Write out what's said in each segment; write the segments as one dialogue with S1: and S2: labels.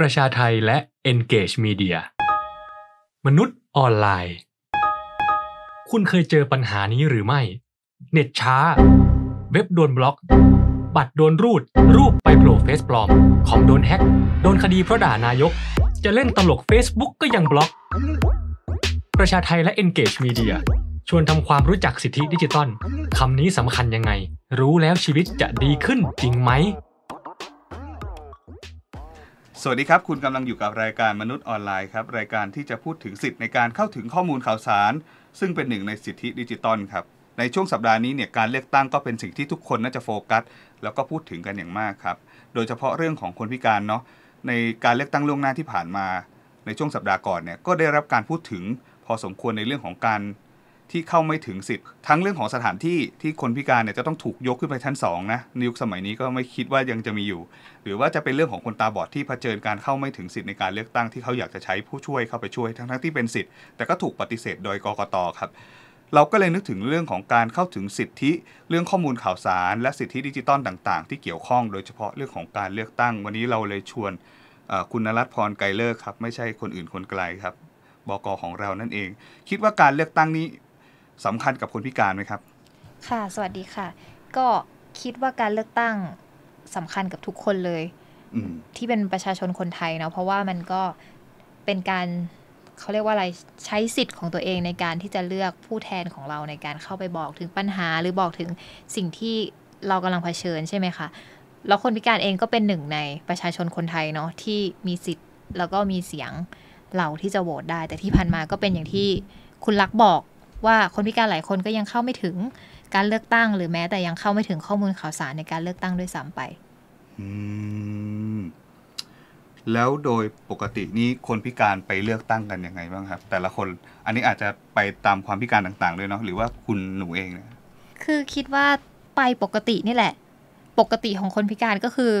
S1: ประชาไทยและ Engage Media มนุษย์ออนไลน์ คุณเคยเจอปัญหานี้หรือไม่ เน็ตช้า เว็บโดนบล็อกบัตรโดนรูด รูปไปโผล่เฟซปลอม ของโดนแฮ็กโดนคดีเพราะด่านายก จะเล่นตลก Facebook ก็ยังบล็อก ประชาไทยและ Engage Media ชวนทำความรู้จักสิทธิดิจิตอลคำนี้สำคัญยังไง รู้แล้วชีวิตจะดีขึ้นจริงไหมสวัสดีครับคุณกำลังอยู่กับรายการมนุษย์ออนไลน์ครับรายการที่จะพูดถึงสิทธิ์ในการเข้าถึงข้อมูลข่าวสาร ซึ่งเป็นหนึ่งในสิทธิดิจิตอลครับในช่วงสัปดาห์นี้เนี่ยการเลือกตั้งก็เป็นสิ่งที่ทุกคนน่าจะโฟกัสแล้วก็พูดถึงกันอย่างมากครับโดยเฉพาะเรื่องของคนพิการเนาะในการเลือกตั้งล่วงหน้าที่ผ่านมา ในช่วงสัปดาห์ก่อนเนี่ยก็ได้รับการพูดถึงพอสมควรในเรื่องของการที่เข้าไม่ถึงสิทธิ์ทั้งเรื่องของสถานที่ที่คนพิการเนี่ยจะต้องถูกยกขึ้นไปชั้น2 นะในยุคสมัยนี้ก็ไม่คิดว่ายังจะมีอยู่ หรือว่าจะเป็นเรื่องของคนตาบอดที่เผชิญการเข้าไม่ถึงสิทธิ์ในการเลือกตั้งที่เขาอยากจะใช้ผู้ช่วยเข้าไปช่วย ทั้งทั้งที่เป็นสิทธิ์แต่ก็ถูกปฏิเสธโดยกกตครับเราก็เลยนึกถึงเรื่องของการเข้าถึงสิทธิ เรื่องข้อมูลข่าวสาร และสิทธิดิจิตอลต่าง ๆ ที่เกี่ยวข้องโดยเฉพาะเรื่องของการเลือกตั้งวันนี้เราเลยชวนคุณนรัตพรไกลเลิ์ครับ ไม่ใช่คนอื่นคนไกลครับบกของเรานั่นเอง คิดว่าการเลือกตั้งนี้สำคัญกับคนพิการไหมครับ
S2: ค่ะ สวัสดีค่ะ ก็คิดว่าการเลือกตั้งสำคัญกับทุกคนเลยที่เป็นประชาชนคนไทยเนาะ เพราะว่ามันก็เป็นการเขาเรียกว่าอะไรใช้สิทธิ์ของตัวเองในการที่จะเลือกผู้แทนของเราในการเข้าไปบอกถึงปัญหาหรือบอกถึงสิ่งที่เรากำลังเผชิญใช่ไหมคะแล้วคนพิการเองก็เป็นหนึ่งในประชาชนคนไทยเนาะที่มีสิทธิ์แล้วก็มีเสียงเราที่จะโหวตได้ แต่ที่ผ่านมาก็เป็นอย่างที่คุณลักบอกว่าคนพิการหลายคนก็ยังเข้าไม่ถึงการเลือกตั้ง หรือแม้แต่ยังเข้าไม่ถึงข้อมูลข่าวสารในการเลือกตั้งด้วยซ้ำไป
S1: แล้วโดยปกตินี้คนพิการไปเลือกตั้งกันยังไงบ้างครับ แต่ละคนอันนี้อาจจะไปตามความพิการต่างๆด้วยเนาะหรือว่าคุณหนูเองเนี่ย
S2: คือคิดว่าไปปกตินี่แหละ ปกติของคนพิการก็คือ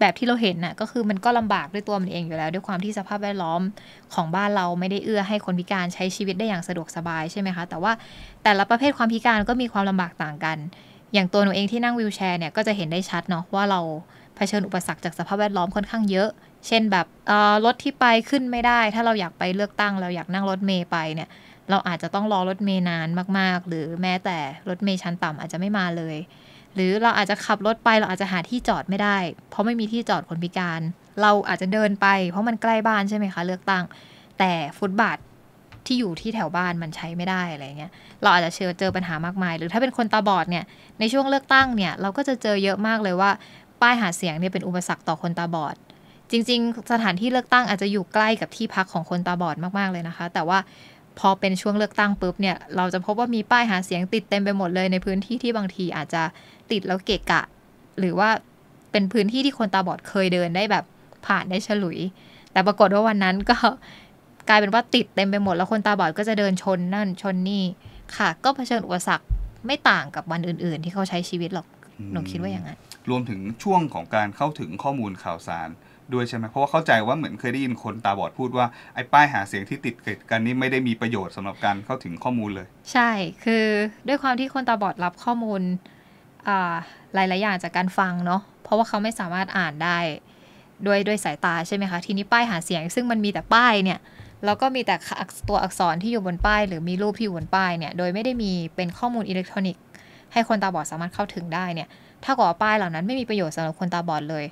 S2: แบบที่เราเห็นน่ะ ก็คือมันก็ลำบากด้วยตัวมันเองอยู่แล้ว ด้วยความที่สภาพแวดล้อมของบ้านเราไม่ได้เอื้อให้คนพิการใช้ชีวิตได้อย่างสะดวกสบายใช่ไหมคะแต่ว่าแต่ละประเภทความพิการก็มีความลำบากต่างกัน อย่างตัวหนูเองที่นั่งวิวแชร์เนี่ยก็จะเห็นได้ชัดเนาะว่าเราเผชิญอุปสรรคจากสภาพแวดล้อมค่อนข้างเยอะ เช่นแบบรถที่ไปขึ้นไม่ได้ ถ้าเราอยากไปเลือกตั้งเราอยากนั่งรถเมย์ไปเนี่ยเราอาจจะต้องรอรถเมย์นานมากๆ หรือแม้แต่รถเมย์ชั้นต่ำอาจจะไม่มาเลยหรือเราอาจจะขับรถไป เราอาจจะหาที่จอดไม่ได้ เพราะไม่มีที่จอดคนพิการเราอาจจะเดินไป เพราะมันใกล้บ้านใช่ไหมคะ เลือกตั้งแต่ฟุตบาทที่อยู่ที่แถวบ้านมันใช้ไม่ได้อะไรเงี้ยเราอาจจะเจอเจอปัญหามากมาย หรือถ้าเป็นคนตาบอดเนี่ยในช่วงเลือกตั้งเนี่ยเราก็จะเจอเยอะมากเลยว่า ป้ายหาเสียงเนี่ยเป็นอุปสรรคต่อคนตาบอด จริงๆ สถานที่เลือกตั้ง อาจจะอยู่ใกล้กับที่พักของคนตาบอดมากๆเลยนะคะ แต่ว่าพอเป็นช่วงเลือกตั้งปุ๊บเนี่ย เราจะพบว่ามีป้ายหาเสียงติดเต็มไปหมดเลย ในพื้นที่ที่บางทีอาจจะติดแล้วเกะกะ หรือว่าเป็นพื้นที่ที่คนตาบอดเคยเดินได้แบบผ่านได้ฉลุย แต่ปรากฏว่าวันนั้นก็กลายเป็นว่าติดเต็มไปหมดแล้วคนตาบอดก็จะเดินชนนั่นชนนี่ค่ะ ก็เผชิญอุปสรรคไม่ต่างกับวันอื่นๆ ที่เขาใช้ชีวิตหรอก
S1: หนูคิดว่าอย่างนั้นรวมถึงช่วงของการเข้าถึงข้อมูลข่าวสารด้วยใช่ไหม เพราะว่าเข้าใจว่าเหมือนเคยได้ยินคนตาบอดพูดว่า ไอ้ป้ายหาเสียงที่ติดเกิดกันนี่ไม่ได้มีประโยชน์สำหรับการเข้าถึงข้อมูลเลย
S2: ใช่ คือด้วยความที่คนตาบอดรับข้อมูลหลาย ๆ อย่างจากการฟังเนาะ เพราะว่าเขาไม่สามารถอ่านได้ด้วยด้วยสายตาใช่ไหมคะ ทีนี้ป้ายหาเสียง ซึ่งมันมีแต่ป้ายเนี่ย แล้วก็มีแต่ตัวอักษรที่อยู่บนป้ายหรือมีรูปที่อยู่บนป้ายเนี่ย โดยไม่ได้มีเป็นข้อมูลอิเล็กทรอนิกส์ให้คนตาบอดสามารถเข้าถึงได้เนี่ย ถ้าก่อป้ายเหล่านั้นไม่มีประโยชน์สำหรับคนตาบอดเลย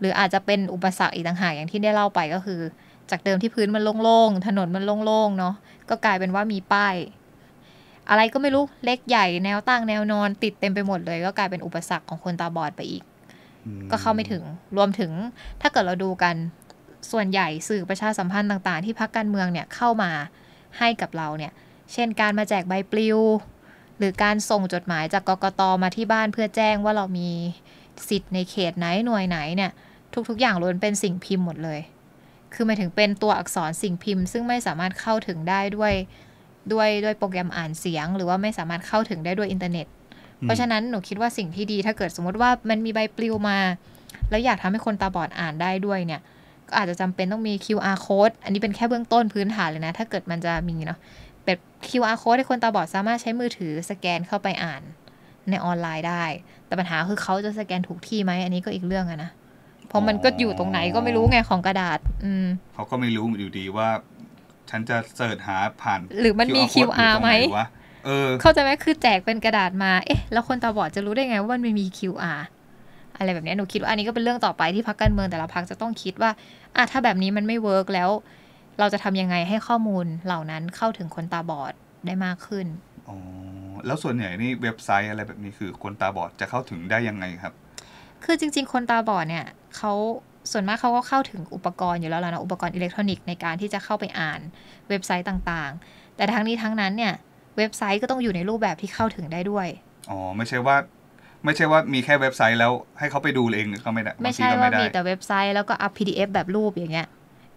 S2: หรืออาจจะเป็นอุปสรรคอีกต่างหากอย่างที่ได้เล่าไปก็คือ จากเดิมที่พื้นมันโล่งๆถนนมันโล่งๆเนาะก็กลายเป็นว่ามีป้ายอะไรก็ไม่รู้เล็กใหญ่แนวตั้งแนวนอน ติดเต็มไปหมดเลย ก็กลายเป็นอุปสรรคของคนตาบอดไปอีก ก็เข้าไม่ถึงรวมถึงถ้าเกิดเราดูกัน ส่วนใหญ่สื่อประชาสัมพันธ์ต่าง ๆ ที่พักการเมืองเนี่ยเข้ามาให้กับเราเนี่ยเช่นการมาแจกใบปลิว หรือการส่งจดหมายจากกกตมาที่บ้านเพื่อแจ้งว่าเรามีสิทธิ์ในเขตไหนหน่วยไหนเนี่ยทุกๆ อย่างล้วนเป็นสิ่งพิมพ์หมดเลย คือหมายถึงเป็นตัวอักษรสิ่งพิมพ์ ซึ่งไม่สามารถเข้าถึงได้ด้วยด้วยด้วยโปรแกรมอ่านเสียงหรือว่าไม่สามารถเข้าถึงได้ด้วยอินเทอร์เน็ตเพราะฉะนั้นหนูคิดว่าสิ่งที่ดีถ้าเกิดสมมติว่ามันมีใบปลิวมา แล้วอยากทำให้คนตาบอดอ่านได้ด้วยเนี่ย ก็อาจจะจำเป็นต้องมี QR code อันนี้เป็นแค่เบื้องต้นพื้นฐานเลยนะ ถ้าเกิดมันจะมีเนาะเป็น QR code ให้คนตาบอดสามารถใช้มือถือสแกนเข้าไปอ่านในออนไลน์ได้ แต่ปัญหาคือเขาจะสแกนถูกที่ไหมอันนี้ก็อีกเรื่องอะนะเพราะมันก็อยู่ตรงไหนก็ไม่รู้ไงของกระดาษ อืม
S1: เขาก็ไม่รู้อยู่ดีว่า ฉันจะเสิร์ชหาผ่านหรือมันมี QR ไหมเเข้าใจ
S2: ไหมคือแจกเป็นกระดาษมาเอ๊ะแล้วคนตาบอดจะรู้ได้ไงว่ามันไม่มี QR อะไรแบบนี้หนูคิดว่าอันนี้ก็เป็นเรื่องต่อไปที่พักการเมืองแต่ละพักจะต้องคิดว่าอ่ะถ้าแบบนี้มันไม่เวิร์กแล้ว เราจะทำยังไงให้ข้อมูลเหล่านั้นเข้าถึงคนตาบอดได้มากขึ้นอ๋อ
S1: แล้วส่วนใหญ่นี่เว็บไซต์อะไรแบบนี้คือคนตาบอดจะเข้าถึงได้ยังไงครับ
S2: คือจริง ๆ คนตาบอดเนี่ยเขาส่วนมากเขาก็เข้าถึงอุปกรณ์อยู่แล้วนะอุปกรณ์อิเล็กทรอนิกส์ในการที่จะเข้าไปอ่านเว็บไซต์ต่าง ๆ แต่ทั้งนี้ทั้งนั้นเนี่ย เว็บไซต์ก็ต้องอยู่ในรูปแบบที่เข้าถึงได้ด้วย
S1: อ๋อ ไม่ใช่ว่าไม่ใช่ว่ามีแค่เว็บไซต์แล้วให้เขาไปดูเองก็ไม่ได้ ไม่ใช่ว่ามีแต่
S2: เว็บไซต์แล้วก็อัพ PDF แบบรูปอย่างเงี้ย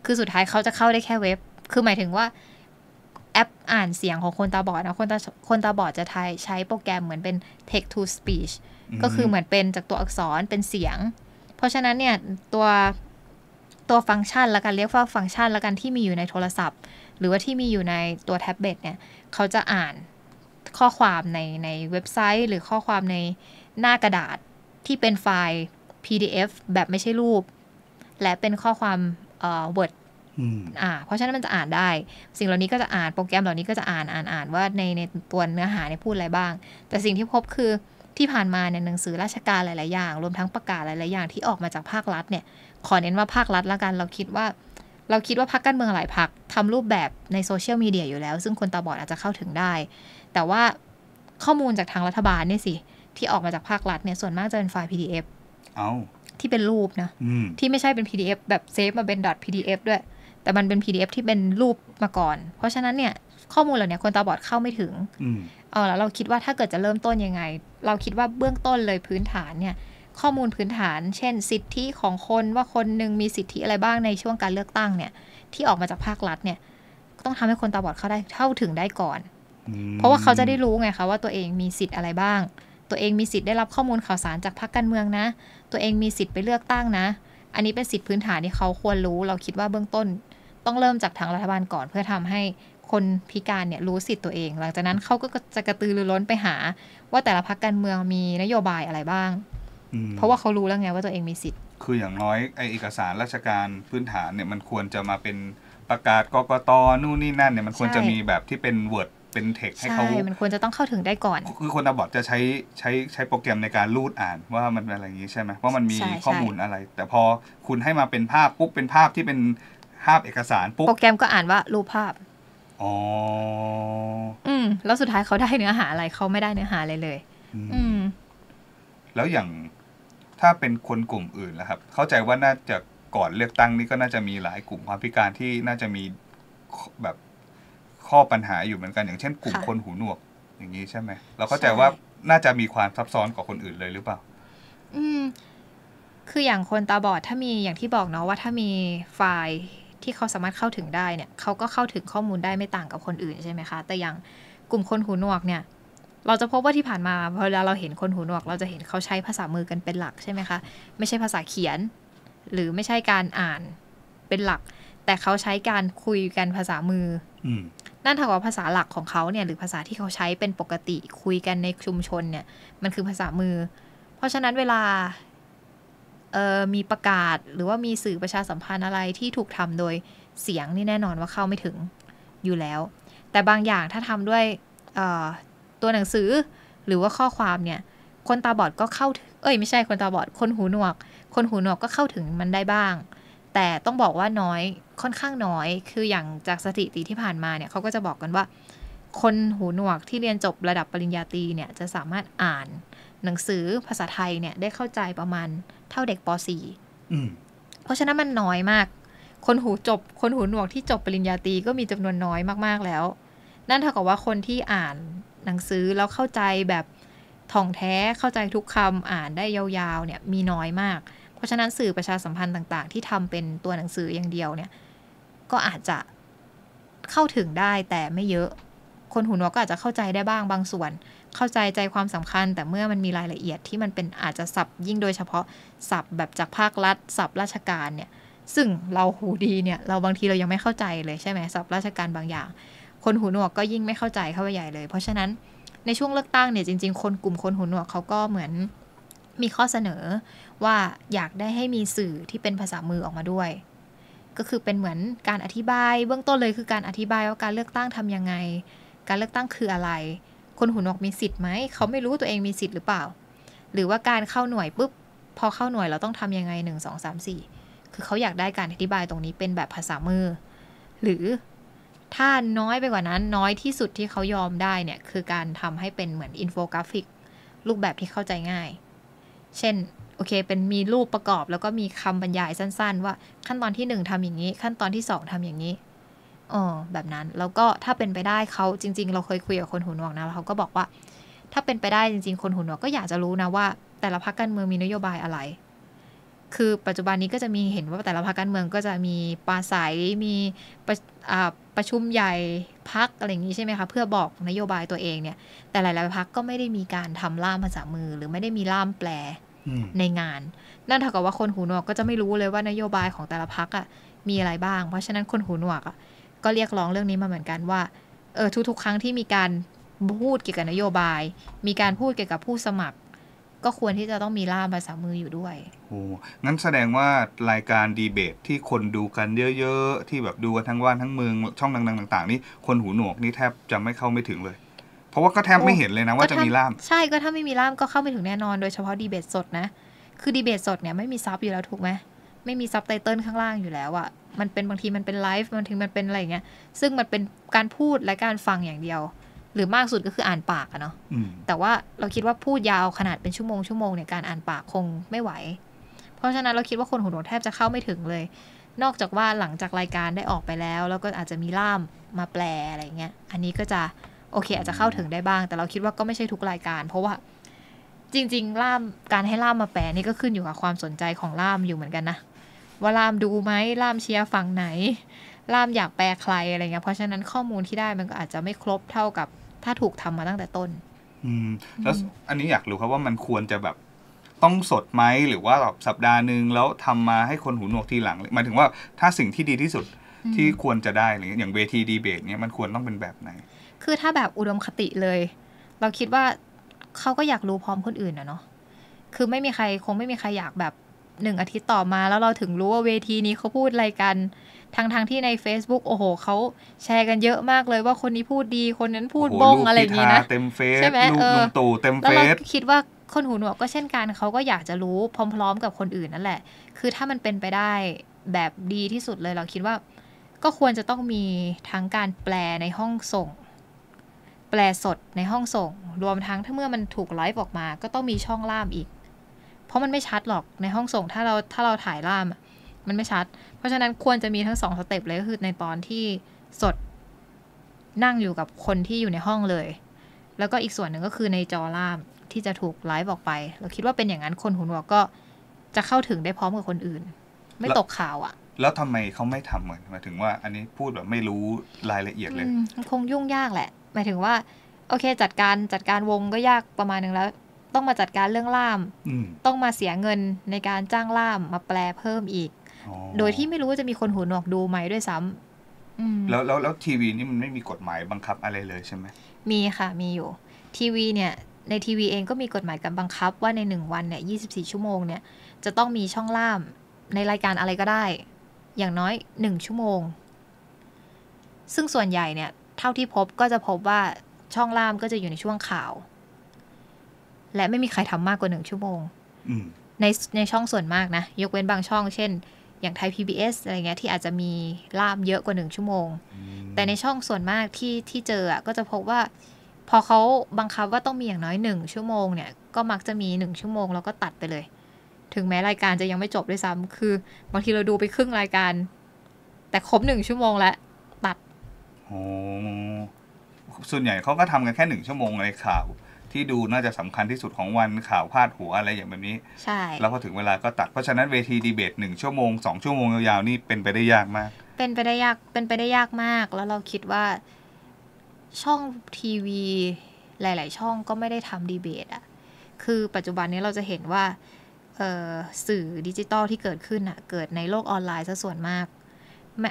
S2: คือสุดท้ายเขาจะเข้าได้แค่เว็บคือหมายถึงว่าแอปอ่านเสียงของคนตาบอดนะคนตาคนตาบอดจะใช้โปรแกรมเหมือนเป็น text to speech ก็คือเหมือนเป็นจากตัวอักษรเป็นเสียง เพราะฉะนั้นเนี่ยตัวตัวฟังก์ชันละกัน เรียกว่าฟังก์ชันละกันที่มีอยู่ในโทรศัพท์ หรือว่าที่มีอยู่ในตัวแท็บเล็ตเนี่ยเขาจะอ่านข้อความในในเว็บไซต์ หรือข้อความในหน้ากระดาษที่เป็นไฟล์ PDF แบบไม่ใช่รูป และเป็นข้อความอ่ Word อ่า เพราะฉะนั้นมันจะอ่านได้ สิ่งเหล่านี้ก็จะอ่านโปรแกรมเหล่านี้ก็จะอ่านอ่านอ่านว่าในในตัวเนื้อหาเนี่ยพูดอะไรบ้าง แต่สิ่งที่พบคือที่ผ่านมาในหนังสือราชการหลาย ๆ อย่างรวมทั้งประกาศหลาย ๆ อย่าง ที่ออกมาจากภาครัฐเนี่ยขอเน้นว่าภาครัฐละกันเราคิดว่า เราคิดว่าพักการเมืองหลายพักทำรูปแบบในโซเชียลมีเดียอยู่แล้ว ซึ่งคนตาบอดอาจจะเข้าถึงได้ แต่ว่าข้อมูลจากทางรัฐบาลเนี่ยสิที่ออกมาจากภาครัฐเนี่ยส่วนมากจะเป็นไฟล์ PDF เอาที่เป็นรูปนะที่ไม่ใช่เป็น PDF แบบเซฟมาเป็น .pdf ด้วยแต่มันเป็น PDF ที่เป็นรูปมาก่อน เพราะฉะนั้นเนี่ย ข้อมูลเหล่านี้คนตาบอดเข้าไม่ถึงเออแล้วเราคิดว่าถ้าเกิดจะเริ่มต้นยังไง เราคิดว่าเบื้องต้นเลยพื้นฐานเนี่ย ข้อมูลพื้นฐาน เช่น สิทธิของคนว่าคนหนึ่งมีสิทธิอะไรบ้างในช่วงการเลือกตั้งเนี่ย ที่ออกมาจากภาครัฐเนี่ย ต้องทำให้คนตาบอดเข้าได้เท่าถึงได้ก่อนเพราะว่าเขาจะได้รู้ไงคะว่าตัวเองมีสิทธิ์อะไรบ้าง ตัวเองมีสิทธิ์ได้รับข้อมูลข่าวสารจากพรรคการเมืองนะ ตัวเองมีสิทธิ์ไปเลือกตั้งนะอันนี้เป็นสิทธิพื้นฐานที่เขาควรรู้เราคิดว่าเบื้องต้น ต้องเริ่มจากทางรัฐบาลก่อนเพื่อทำให้คนพิการเนี่ยรู้สิทธิตัวเอง หลังจากนั้นเขาก็จะกระตือรือร้นไปหาว่าแต่ละพักการเมืองมีนโยบายอะไรบ้างเพราะว่าเขารู้แล้วไงว่าตัวเองมีสิทธิ์
S1: คืออย่างน้อยไอเอกสารราชการพื้นฐานเนี่ยมันควรจะมาเป็นประกาศกกตนู่นนี่นั่นเนี่ยมันควรจะมีแบบที่เป็น Word เป็นเทคให้เขาใช่ มัน
S2: ควรจะต้องเข้าถึงได้ก่อน
S1: คือคนตาบอดจะใช้ใช้ใช้โปรแกรมในการรูดอ่าน ว่ามันอะไรอย่างนี้ใช่ไหมว่ามันมีข้อมูลอะไร แต่พอคุณให้มาเป็นภาพปุ๊บเป็นภาพที่เป็นภาพเอกสารปุ๊บโปรแก
S2: รมก็อ่านว่ารูปภาพอ๋ออืมแล้วสุดท้ายเขาได้เนื้อหาอะไรเขาไม่ได้เนื้อหาอะไรเลย
S1: อืม แล้วอย่างถ้าเป็นคนกลุ่มอื่นนะครับ เข้าใจว่าน่าจะก่อนเลือกตั้ง นี่ก็น่าจะมีหลายกลุ่มความพิการที่น่าจะมีแบบข้อปัญหาอยู่เหมือนกันอย่างเช่นกลุ่มคนหูหนวกอย่างนี้ใช่ไหมเราเข้าใจว่าน่าจะมีความซับซ้อนกว่าคนอื่นเลยหรือเปล่า
S2: อืม คืออย่างคนตาบอดถ้ามีอย่างที่บอกเนาะว่าถ้ามีไฟล์ที่เขาสามารถเข้าถึงได้เนี่ย เขาก็เข้าถึงข้อมูลได้ไม่ต่างกับคนอื่นใช่ไหมคะ แต่อย่างกลุ่มคนหูหนวกเนี่ย เราจะพบว่าที่ผ่านมาพอเวลาเราเห็นคนหูหนวก เราจะเห็นเขาใช้ภาษามือกันเป็นหลักใช่ไหมคะไม่ใช่ภาษาเขียน หรือไม่ใช่การอ่านเป็นหลัก แต่เขาใช้การคุยกันภาษามือนั่นถ้่าว่าภาษาหลักของเขาเนี่ยหรือภาษาที่เขาใช้เป็นปกติคุยกันในชุมชนเนี่ยมันคือภาษามือ เพราะฉะนั้นเวลาเออมีประกาศหรือว่ามีสื่อประชาสัมพันธ์อะไรที่ถูกทำโดยเสียงนี่แน่นอนว่าเข้าไม่ถึงอยู่แล้ว แต่บางอย่างถ้าทำด้วยตัวหนังสือหรือว่าข้อความเนี่ยคนตาบอดก็เข้าเอ้ย ไม่ใช่คนตาบอด คนหูหนวก คนหูหนวกก็เข้าถึงมันได้บ้างแต่ต้องบอกว่าน้อยค่อนข้างน้อยคืออย่างจากสถิติที่ผ่านมาเนี่ยเขาก็จะบอกกันว่า คนหูหนวกที่เรียนจบระดับปริญญาตรีเนี่ยจะสามารถอ่านหนังสือภาษาไทยเนี่ยได้เข้าใจประมาณเท่าเด็กป .4 เพราะฉะนั้นมันน้อยมาก คนหูจบ คนหูหนวกที่จบปริญญาตรีก็มีจำนวนน้อยมากๆแล้ว นั่นเท่ากับว่าคนที่อ่านหนังสือแล้วเข้าใจแบบท่องแท้เข้าใจทุกคำอ่านได้ยาวๆเนี่ยมีน้อยมากเพราะฉะนั้นสื่อประชาสัมพันธ์ต่าง ๆ ที่ทำเป็นตัวหนังสืออย่างเดียวเนี่ยก็อาจจะเข้าถึงได้ แต่ไม่เยอะคนหูหนวกก็อาจจะเข้าใจได้บ้างบางส่วนเข้าใจใจความสำคัญ แต่เมื่อมันมีรายละเอียดที่มันเป็นอาจจะสับยิ่งโดยเฉพาะสับแบบจากภาครัฐสับราชการเนี่ยซึ่งเราหูดีเนี่ยเราบางทีเรายังไม่เข้าใจเลยใช่ไหมสับราชการบางอย่าง คนหูหนวกก็ยิ่งไม่เข้าใจเข้าไปใหญ่เลย เพราะฉะนั้นในช่วงเลือกตั้งเนี่ย จริง ๆ คนกลุ่มคนหูหนวกเขาก็เหมือนมีข้อเสนอว่าอยากได้ให้มีสื่อที่เป็นภาษามือออกมาด้วย ก็คือเป็นเหมือนการอธิบายเบื้องต้นเลยคือการอธิบายว่าการเลือกตั้งทํำยังไง การเลือกตั้งคืออะไร คนหูหนวกมีสิทธิ์ไหมเขาไม่รู้ตัวเองมีสิทธิ์หรือเปล่า หรือว่าการเข้าหน่วยปุ๊บ พอเข้าหน่วยเราต้องทํำยังไง1 2 3 4 คือเขาอยากได้การอธิบายตรงนี้เป็นแบบภาษามือ หรือถ้าน้อยไปกว่านั้น น้อยที่สุดที่เขายอมได้เนี่ยคือการทำให้เป็นเหมือนอินโฟกราฟิก รูปแบบที่เข้าใจง่าย เช่นโอเค เป็นมีรูปประกอบแล้วก็มีคำบรรยายสั้นๆ ว่าขั้นตอนที่ 1ทำอย่างนี้ ขั้นตอนที่ 2ทำอย่างนี้อ๋อแบบนั้นแล้วก็ถ้าเป็นไปได้เขาจริงๆ เราเคยคุยกับคนหูหนวกนะเขาก็บอกว่า ถ้าเป็นไปได้จริงๆคนหูหนวกก็อยากจะรู้นะว่า แต่ละพรรคการเมืองมีนโยบายอะไร คือปัจจุบันนี้ก็จะมีเห็นว่าแต่ละพรรคการเมือง ก็จะมีปาศัยมีประประชุมใหญ่พักอะไรอย่างนี้ใช่ไหมคะเพื่อบอกนโยบายตัวเองเนี่ย แต่หลายๆพักก็ไม่ได้มีการทำล่ามภาษามือหรือไม่ได้มีล่ามแปลในงานนั่นเท่ากับว่าคนหูหนวกก็จะไม่รู้เลยว่านโยบายของแต่ละพักอ่ะมีอะไรบ้าง เพราะฉะนั้นคนหูหนวกอ่ะก็เรียกร้องเรื่องนี้มาเหมือนกันว่า เออทุก ๆ ครั้งที่มีการพูดเกี่ยวกับนโยบาย มีการพูดเกี่ยวกับผู้สมัคร ก็ควรที่จะต้องมีล่ามภาษามืออยู่ด้วย
S1: โอ้งั้นแสดงว่ารายการดีเบตที่คนดูกันเยอะๆที่แบบดูกันทั้งว่านทั้งเมืองช่องดังๆต่างๆนี่คนหูหนวกนี่แทบจะไม่เข้าไม่ถึงเลยเพราะว่าก็แทบไม่เห็นเลยนะว่าจะมีล่าม
S2: ใช่ ก็ถ้าไม่มีล่ามก็เข้าไปถึงแน่นอนโดยเฉพาะดีเบตสดนะ คือดีเบตสดเนี่ยไม่มีซับอยู่แล้วถูกไหม ไม่มีซับไตเติลข้างล่างอยู่แล้วอะมันเป็นบางทีมันเป็นไลฟ์มันถึงมันเป็นอะไรเงี้ย ซึ่งมันเป็นการพูดและการฟังอย่างเดียว หรือมากสุดก็คืออ่านปากอะเนาะ แต่ว่าเราคิดว่าพูดยาวขนาดเป็นชั่วโมงชั่วโมงเนี่ยการอ่านปากคงไม่ไหว เพราะฉะนั้นเราคิดว่าคนหูหนวกแทบจะเข้าไม่ถึงเลย นอกจากว่าหลังจากรายการได้ออกไปแล้ว แล้วก็อาจจะมีล่ามมาแปลอะไรเงี้ยอันนี้ก็จะโอเค อาจจะเข้าถึงได้บ้าง แต่เราคิดว่าก็ไม่ใช่ทุกรายการ เพราะว่า จริง ๆ ล่ามการให้ล่ามมาแปลนี่ก็ขึ้นอยู่กับความสนใจของล่ามอยู่เหมือนกันนะว่าล่ามดูไหมล่ามเชียร์ฝั่งไหน ล่ามอยากแปลใครอะไรเงี้ยเพราะฉะนั้นข้อมูลที่ได้มันก็อาจจะไม่ครบเท่ากับถ้าถูกทำมาตั้งแต่ต้น
S1: อืม แล้วอันนี้อยากรู้ครับว่ามันควรจะแบบต้องสดไหมหรือว่าแบบสัปดาห์หนึ่งแล้วทำมาให้คนหูหนวกทีหลังหมายถึงว่าถ้าสิ่งที่ดีที่สุดที่ควรจะได้อะไรเงี้ยอย่างเวทีดีเบตเนี้ยมันควรต้องเป็นแบบไหน
S2: คือถ้าแบบอุดมคติเลย เราคิดว่า เขาก็อยากรู้พร้อมคนอื่นนะเนาะคือไม่มีใครคงไม่มีใครอยากแบบหนึ่งอาทิตย์ต่อมา แล้วเราถึงรู้ว่าเวทีนี้เขาพูดอะไรกันทางทางที่ใน Facebook โอ้โห เขาแชร์กันเยอะมากเลยว่าคนนี้พูดดีคนนั้นพูดบงอะไรอย่างนี้นะเ
S1: ต็มเฟซใช่ไหมเออตู่เต็มเฟซแล้วเรา
S2: คิดว่าคนหูหนวกก็เช่นกันเขาก็อยากจะรู้พร้อม ๆ กับคนอื่นนั่นแหละ คือถ้ามันเป็นไปได้แบบดีที่สุดเลยเราคิดว่า ก็ควรจะต้องมีทั้งการแปลในห้องส่งแปลสดในห้องส่งรวมทั้งถ้าเมื่อมันถูกไลฟ์ออกมา ก็ต้องมีช่องล่ามอีก เพราะมันไม่ชัดหรอกในห้องส่ง ถ้าเราถ้าเราถ่ายล่าม มันไม่ชัด เพราะฉะนั้นควรจะมีทั้งสองสเต็ปเลยก็คือในตอนที่สดนั่งอยู่กับคนที่อยู่ในห้องเลย แล้วก็อีกส่วนหนึ่งก็คือในจอล่ามที่จะถูกไลฟ์ออกไปเราคิดว่าเป็นอย่างนั้นคนหูหนวกก็จะเข้าถึงได้พร้อมกับคนอื่น ไม่ตกข่าวอะ่ะ
S1: แล้วทำไมเขาไม่ทำเหมือนหมายถึงว่าอันนี้พูดแบบไม่รู้รายละเอียดเลย
S2: คงยุ่งยากแหละหมายถึงว่า โอเคจัดการจัดการวงก็ยากประมาณหนึ่งแล้ว ต้องมาจัดการเรื่องล่ามต้องมาเสียเงินในการจ้างล่ามมาแปลเพิ่มอีกโดยที่ไม่รู้ว่า จะมีคนหูหนวกดูไหมด้วยซ้ำแล้ว
S1: แล้วแล้วทีวีนี่มันไม่มีกฎหมายบังคับอะไรเลยใช่ไหม
S2: มีค่ะ มีอยู่ ทีวีเนี่ย ในทีวีเองก็มีกฎหมายกับังคับว่าในหนึ่งวันเนี่ยยี่สีชั่วโมงเนี่ย จะต้องมีช่องล่ามในรายการอะไรก็ได้ อย่างน้อยหนึ่งชั่วโมง ซึ่งส่วนใหญ่เนี่ยเท่าที่พบก็จะพบว่าช่องล่ามก็จะอยู่ในช่วงข่าว และไม่มีใครทำมากกว่าหนึ่งชั่วโมงในในช่องส่วนมากนะ ยกเว้นบางช่อง เช่น อย่างไทย PBS อะไรเงี้ยที่อาจจะมีล่ามเยอะกว่าหนึ่งชั่วโมงแต่ในช่องส่วนมากที่ที่เจอก็จะพบว่า พอเขาบังคับว่าต้องมีอย่างน้อยหนึ่งชั่วโมงเนี่ย ก็มักจะมีหนึ่งชั่วโมง แล้วก็ตัดไปเลย ถึงแม้รายการจะยังไม่จบด้วยซ้ำคือ บางทีเราดูไปครึ่งรายการ แต่ครบหนึ่งชั่วโมงแล้ว
S1: โอ้ส่วนใหญ่เขาก็ทำกันแค่หนึ่งชั่วโมงในข่าวที่ดูน่าจะสำคัญที่สุดของวันข่าวพาดหัวอะไรอย่างแบบนี้ ใช่ แล้วพอถึงเวลาก็ตัดเพราะฉะนั้นเวทีดีเบตหนึ่งชั่วโมงสองชั่วโมงยาวๆ นี่เป็นไปได้ยากมาก
S2: เป็นไปได้ยาก เป็นไปได้ยากมาก แล้วเราคิดว่าช่องทีวีหลายๆ ช่องก็ไม่ได้ทำดีเบตอะคือปัจจุบันนี้เราจะเห็นว่าสื่อดิจิตอลที่เกิดขึ้นอะเกิดในโลกออนไลน์ซะส่วนมาก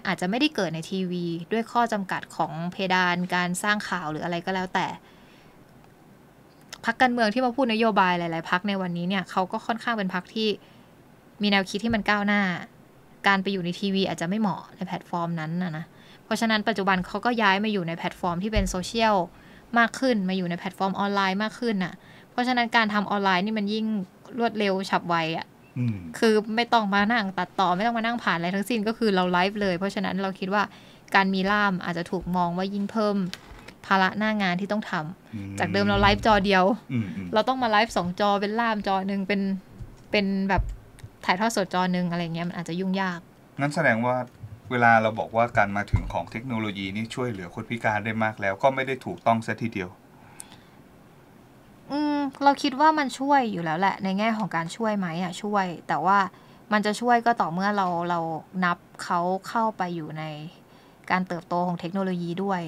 S2: อาจจะไม่ได้เกิดในทีวี ด้วยข้อจำกัดของเพดานการสร้างข่าวหรืออะไรก็แล้ว แต่พักการเมืองที่มาพูดนโยบายหลาย ๆ พักในวันนี้เนี่ยเขาก็ค่อนข้างเป็นพักที่มีแนวคิดที่มันก้าวหน้า การไปอยู่ในทีวี อาจจะไม่เหมาะในแพลตฟอร์มนั้นนะนะเพราะฉะนั้นปัจจุบันเขาก็ย้ายมาอยู่ในแพลตฟอร์ม ที่เป็นโซเชียลมากขึ้นมาอยู่ในแพลตฟอร์มออนไลน์มากขึ้นน่ะเพราะฉะนั้นการทำออนไลน์นี่มันยิ่งรวดเร็วฉับไวอะคือไม่ต้องมานั่งตัดต่อ ไม่ต้องมานั่งผ่านอะไรทั้งสิ้นก็คือเราไลฟ์เลย เพราะฉะนั้นเราคิดว่าการมีล่ามอาจจะถูกมองว่ายิ่งเพิ่มภาระหน้างานที่ต้องท
S1: ำ จากเดิมเราไลฟ์จอเดียวเราต
S2: ้องมาไลฟ์สองจอเป็นล่ามจอหนึ่งเป็นเป็นแบบถ่ายทอดสดจอหนึ่งอะไรเงี้ยมันอาจจะยุ่งยาก
S1: งั้นแสดงว่าเวลาเราบอกว่าการมาถึงของเทคโนโลยีนี่ช่วยเหลือคนพิการได้มากแล้ว ก็ไม่ได้ถูกต้องซะทีเดียว
S2: อืมเราคิดว่ามันช่วยอยู่แล้วแหละ ในแง่ของการช่วยไหมอ่ะช่วยแต่ว่ามันจะช่วยก็ต่อเมื่อเราเรานับเขาเข้าไปอยู่ใน การเติบโตของเทคโนโลยีด้วย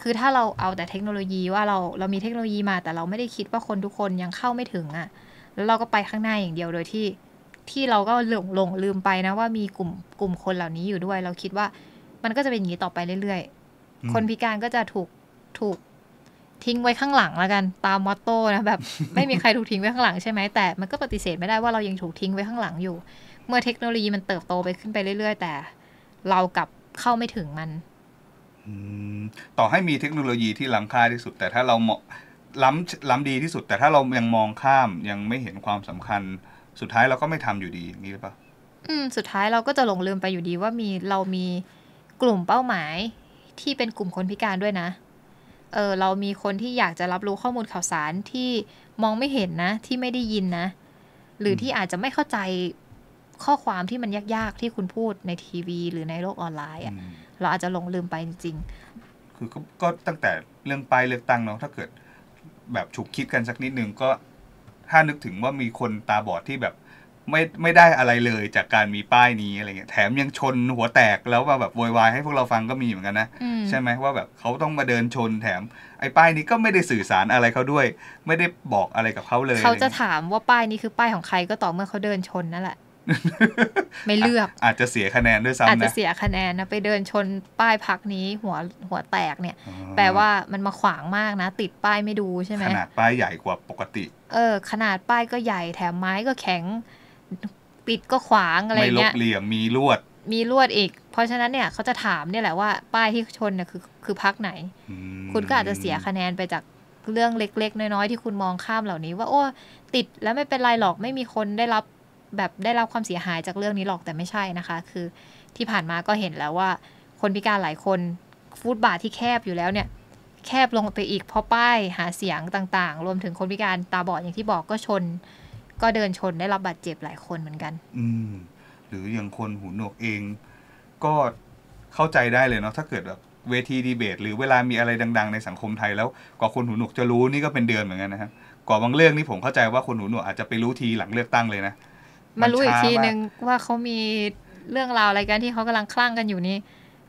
S2: คือถ้าเราเอาแต่เทคโนโลยีว่าเราเรามีเทคโนโลยีมาแต่เราไม่ได้คิดว่าคนทุกคนยังเข้าไม่ถึงอะ่ะแล้วเราก็ไปข้างหน้าอย่างเดียวโดยที่ ที่เราก็หลงหลงลืมไปนะว่ามีกลุ่มกลุ่มคนเหล่านี้อยู่ด้วย เราคิดว่า มันก็จะเป็นอย่างนี้ต่อไปเรื่อย
S1: ๆคนพิ
S2: การก็จะถูกถูกทิ้งไว้ข้างหลังแล้วกัน ตามมอตโต้นะแบบ ไม่มีใครถูกทิ้งไว้ข้างหลังใช่ไหมแต่มันก็ปฏิเสธไม่ได้ว่าเรายังถูกทิ้งไว้ข้างหลังอยู่ เมื่อเทคโนโลยีมันเติบโตไปขึ้นไปเรื่อย ๆ แต่ เรากลับเข้าไม่ถึงมัน
S1: ต่อให้มีเทคโนโลยีที่ล้ำค่าที่สุดแต่ถ้าเราเหมาะล้ำล้ำดีที่สุด แต่ถ้าเรายังมองข้ามยังไม่เห็นความสำคัญสุดท้ายเราก็ไม่ทำอยู่ดีนี่หรือเปล่า
S2: อืม สุดท้ายเราก็จะหลงลืมไปอยู่ดี ว่ามีเรามีกลุ่มเป้าหมายที่เป็นกลุ่มคนพิการด้วยนะเออเรามีคนที่อยากจะรับรู้ข้อมูลข่าวสารที่มองไม่เห็นนะ ที่ไม่ได้ยินนะ หรือที่อาจจะไม่เข้าใจข้อความที่มันยากๆ ที่คุณพูดในทีวี หรือในโลกออนไลน์อ่ะเราอาจจะหลงลืมไปจริง
S1: ๆ คือก็ตั้งแต่เรื่องไปเลือกตั้งเนาะถ้าเกิดแบบฉุกคิดกันสักนิดนึงก็ถ้านึกถึงว่ามีคนตาบอดที่แบบไม่ไม่ได้อะไรเลยจากการมีป้ายนี้อะไรเงี้ยแถมยังชนหัวแตกแล้วมาแบบโวยวาย ให้พวกเราฟังก็มีเหมือนกันนะใช่ไหมว่าแบบเขาต้องมาเดินชนแถมไอ้ป้ายนี้ก็ไม่ได้สื่อสารอะไรเขาด้วย ไม่ได้บอกอะไรกับเขาเลยเขาจะ
S2: ถามว่าป้ายนี้คือป้ายของใครก็ต่อเมื่อเขาเดินชนนั่นแหละ ไม่เลือก
S1: อาจจะเสียคะแนนด้วยซ้ำนะอาจจะเสีย
S2: คะแนนนะไปเดินชนป้ายพักนี้หัวหัวแตกเนี่ย แปลว่ามันมาขวางมากนะ ติดป้ายไม่ดูใช่ไหมขนาด
S1: ป้ายใหญ่กว่าปกติ
S2: เออ ขนาดป้ายก็ใหญ่ แถมไม้ก็แข็งปิดก็ขวางอะไรเงี้ยไม่ลบเห
S1: ลี่ยมมีลวด
S2: มีลวดอีก เพราะฉะนั้นเนี่ยเขาจะถามเนี่ยแหละว่า ป้ายที่ชนเนี่ยคือคือพักไหน คุณก็อาจจะเสียคะแนนไปจากเรื่องเล็กๆ น้อยๆที่คุณมองข้ามเหล่านี้ ว่าโอ้ติดแล้วไม่เป็นไรหรอกไม่มีคนได้รับแบบได้รับความเสียหายจากเรื่องนี้หรอกแต่ไม่ใช่นะคะ คือที่ผ่านมาก็เห็นแล้วว่า คนพิการหลายคนฟุตบาทที่แคบอยู่แล้วเนี่ย แคบลงไปอีก เพราะป้ายหาเสียงต่างๆ รวมถึงคนพิการตาบอดอย่างที่บอกก็ชนก็เดินชนได้รับบาดเจ็บหลายคนเหมือนกัน
S1: อืม หรืออย่างคนหูหนวกเอง ก็เข้าใจได้เลยเนาะถ้าเกิดแบบเวทีดีเบต หรือเวลามีอะไรดัง ๆ ในสังคมไทยแล้วกว่าคนหูหนวกจะรู้นี่ก็เป็นเดือนเหมือนกันนะครับกว่าบางเรื่องนี่ผมเข้าใจว่าคนหูหนวกอาจจะไปรู้ทีหลังเลือกตั้งเลยนะ มารู้อีกทีหนึ่ง
S2: ว่าเขามีเรื่องราวอะไรกันที่เขากำลังคลั่งกันอยู่นี้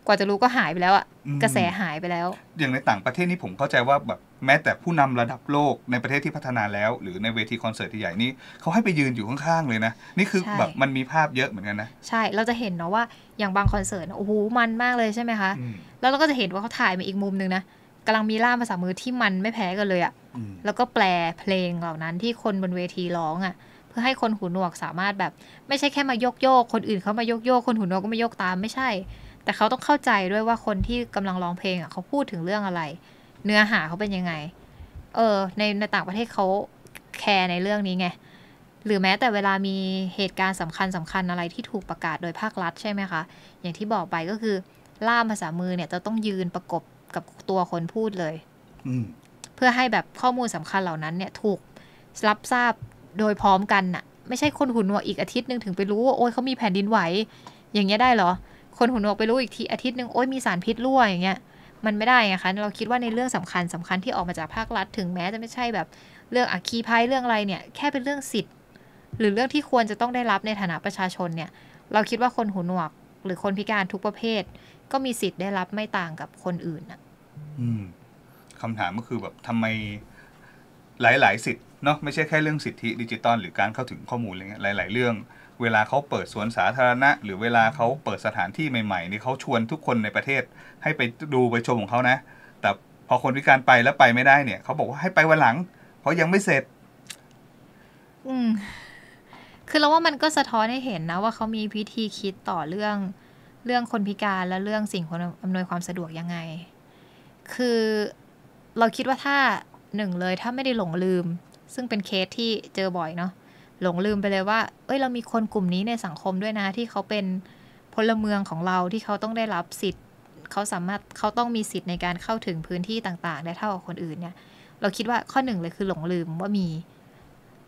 S2: กว่าจะรู้ก็หายไปแล้วอะกระแสหายไปแล้ว
S1: อย่างในต่างประเทศนี่ผมเข้าใจว่าแบบแม้แต่ผู้นำระดับโลกในประเทศที่พัฒนาแล้วหรือในเวทีคอนเสิร์ตใหญ่นี้เขาให้ไปยืนอยู่ข้างๆเลยนะ นี่คือแบบมันมีภาพเยอะเหมือนกันนะ
S2: ใช่เราจะเห็นเนาะว่าอย่างบางคอนเสิร์ตโอ้โหมันมากเลยใช่ไหมคะ แล้วเราก็จะเห็นว่าเขาถ่ายมาอีกมุมหนึ่งนะกำลังมีล่ามภาษามือที่มันไม่แพ้กันเลยอะแล้วก็แปลเพลงเหล่านั้นที่คนบนเวทีร้องอะเพื่อให้คนหูหนวกสามารถแบบไม่ใช่แค่มายกโยกคนอื่นเขามายกโยกคนหูหนวกก็มายกตามไม่ใช่แต่เขาต้องเข้าใจด้วยว่าคนที่กำลังร้องเพลงอ่ะเขาพูดถึงเรื่องอะไร เนื้อหาเขาเป็นยังไง เออในในต่างประเทศเขาแคร์ในเรื่องนี้ไง หรือแม้แต่เวลามีเหตุการณ์สำคัญสำคัญอะไรที่ถูกประกาศโดยภาครัฐใช่ไหมคะ อย่างที่บอกไปก็คือล่ามภาษามือเนี่ยจะต้องยืนประกบกับตัวคนพูดเลยเพื่อให้แบบข้อมูลสำคัญเหล่านั้น เนี่ยถูกรับทราบโดยพร้อมกันน่ะไม่ใช่คนหุ่นหัวอีกอาทิตย์หนึ่งถึงไปรู้ว่าโอ้ยเขามีแผ่นดินไหว อย่างเงี้ยได้เหรอคนหูหนวกไปรู้อีกทีอาทิตย์หนึ่งโอ้ยมีสารพิษรั่วอย่างเงี้ยมันไม่ได้ไงคะเราคิดว่าในเรื่องสำคัญสำคัญที่ออกมาจากภาครัฐ ถึงแม้จะไม่ใช่แบบเรื่องอัคคีภัย เรื่องอะไรเนี่ยแค่เป็นเรื่องสิทธิ์ หรือเรื่องที่ควรจะต้องได้รับในฐานะประชาชนเนี่ย เราคิดว่าคนหูหนวก หรือคนพิการทุกประเภท ก็มีสิทธิ์ได้รับไม่ต่างกับคนอื่นอ่ะ
S1: คำถามก็คือแบบทำไมหลายๆสิทธิ์เนาะไม่ใช่แค่เรื่องสิทธิดิจิตอลหรือการเข้าถึงข้อมูลอะไรเงี้ยหลาย ๆเรื่องเวลาเขาเปิดสวนสาธารณะ หรือเวลาเขาเปิดสถานที่ใหม่ๆ นี่เขาชวนทุกคนในประเทศให้ไปดูไปชมของเขานะ แต่พอคนพิการไปแล้วไปไม่ได้เนี่ย เขาบอก ว่าให้ไปวันหลังเพราะยังไม่เสร็จ
S3: อืม
S2: คือเราว่ามันก็สะท้อนให้เห็นนะ ว่าเขามีวิธีคิดต่อเรื่องเรื่องคนพิการและเรื่องสิ่งอำนวยความสะดวกยังไง คือเราคิดว่าถ้าหนึ่งเลย ถ้าไม่ได้หลงลืม ซึ่งเป็นเคสที่เจอบ่อยเนาะหลงลืมไปเลยว่า เอ้ยเรามีคนกลุ่มนี้ในสังคมด้วยนะ ที่เขาเป็นพลเมืองของเราที่เขาต้องได้รับสิทธิ์ เขาสามารถเขาต้องมีสิทธิ์ในการเข้าถึงพื้นที่ต่าง ๆ ได้เท่ากับคนอื่นเนี่ย เราคิดว่าข้อหนึ่งเลยคือหลงลืมว่ามี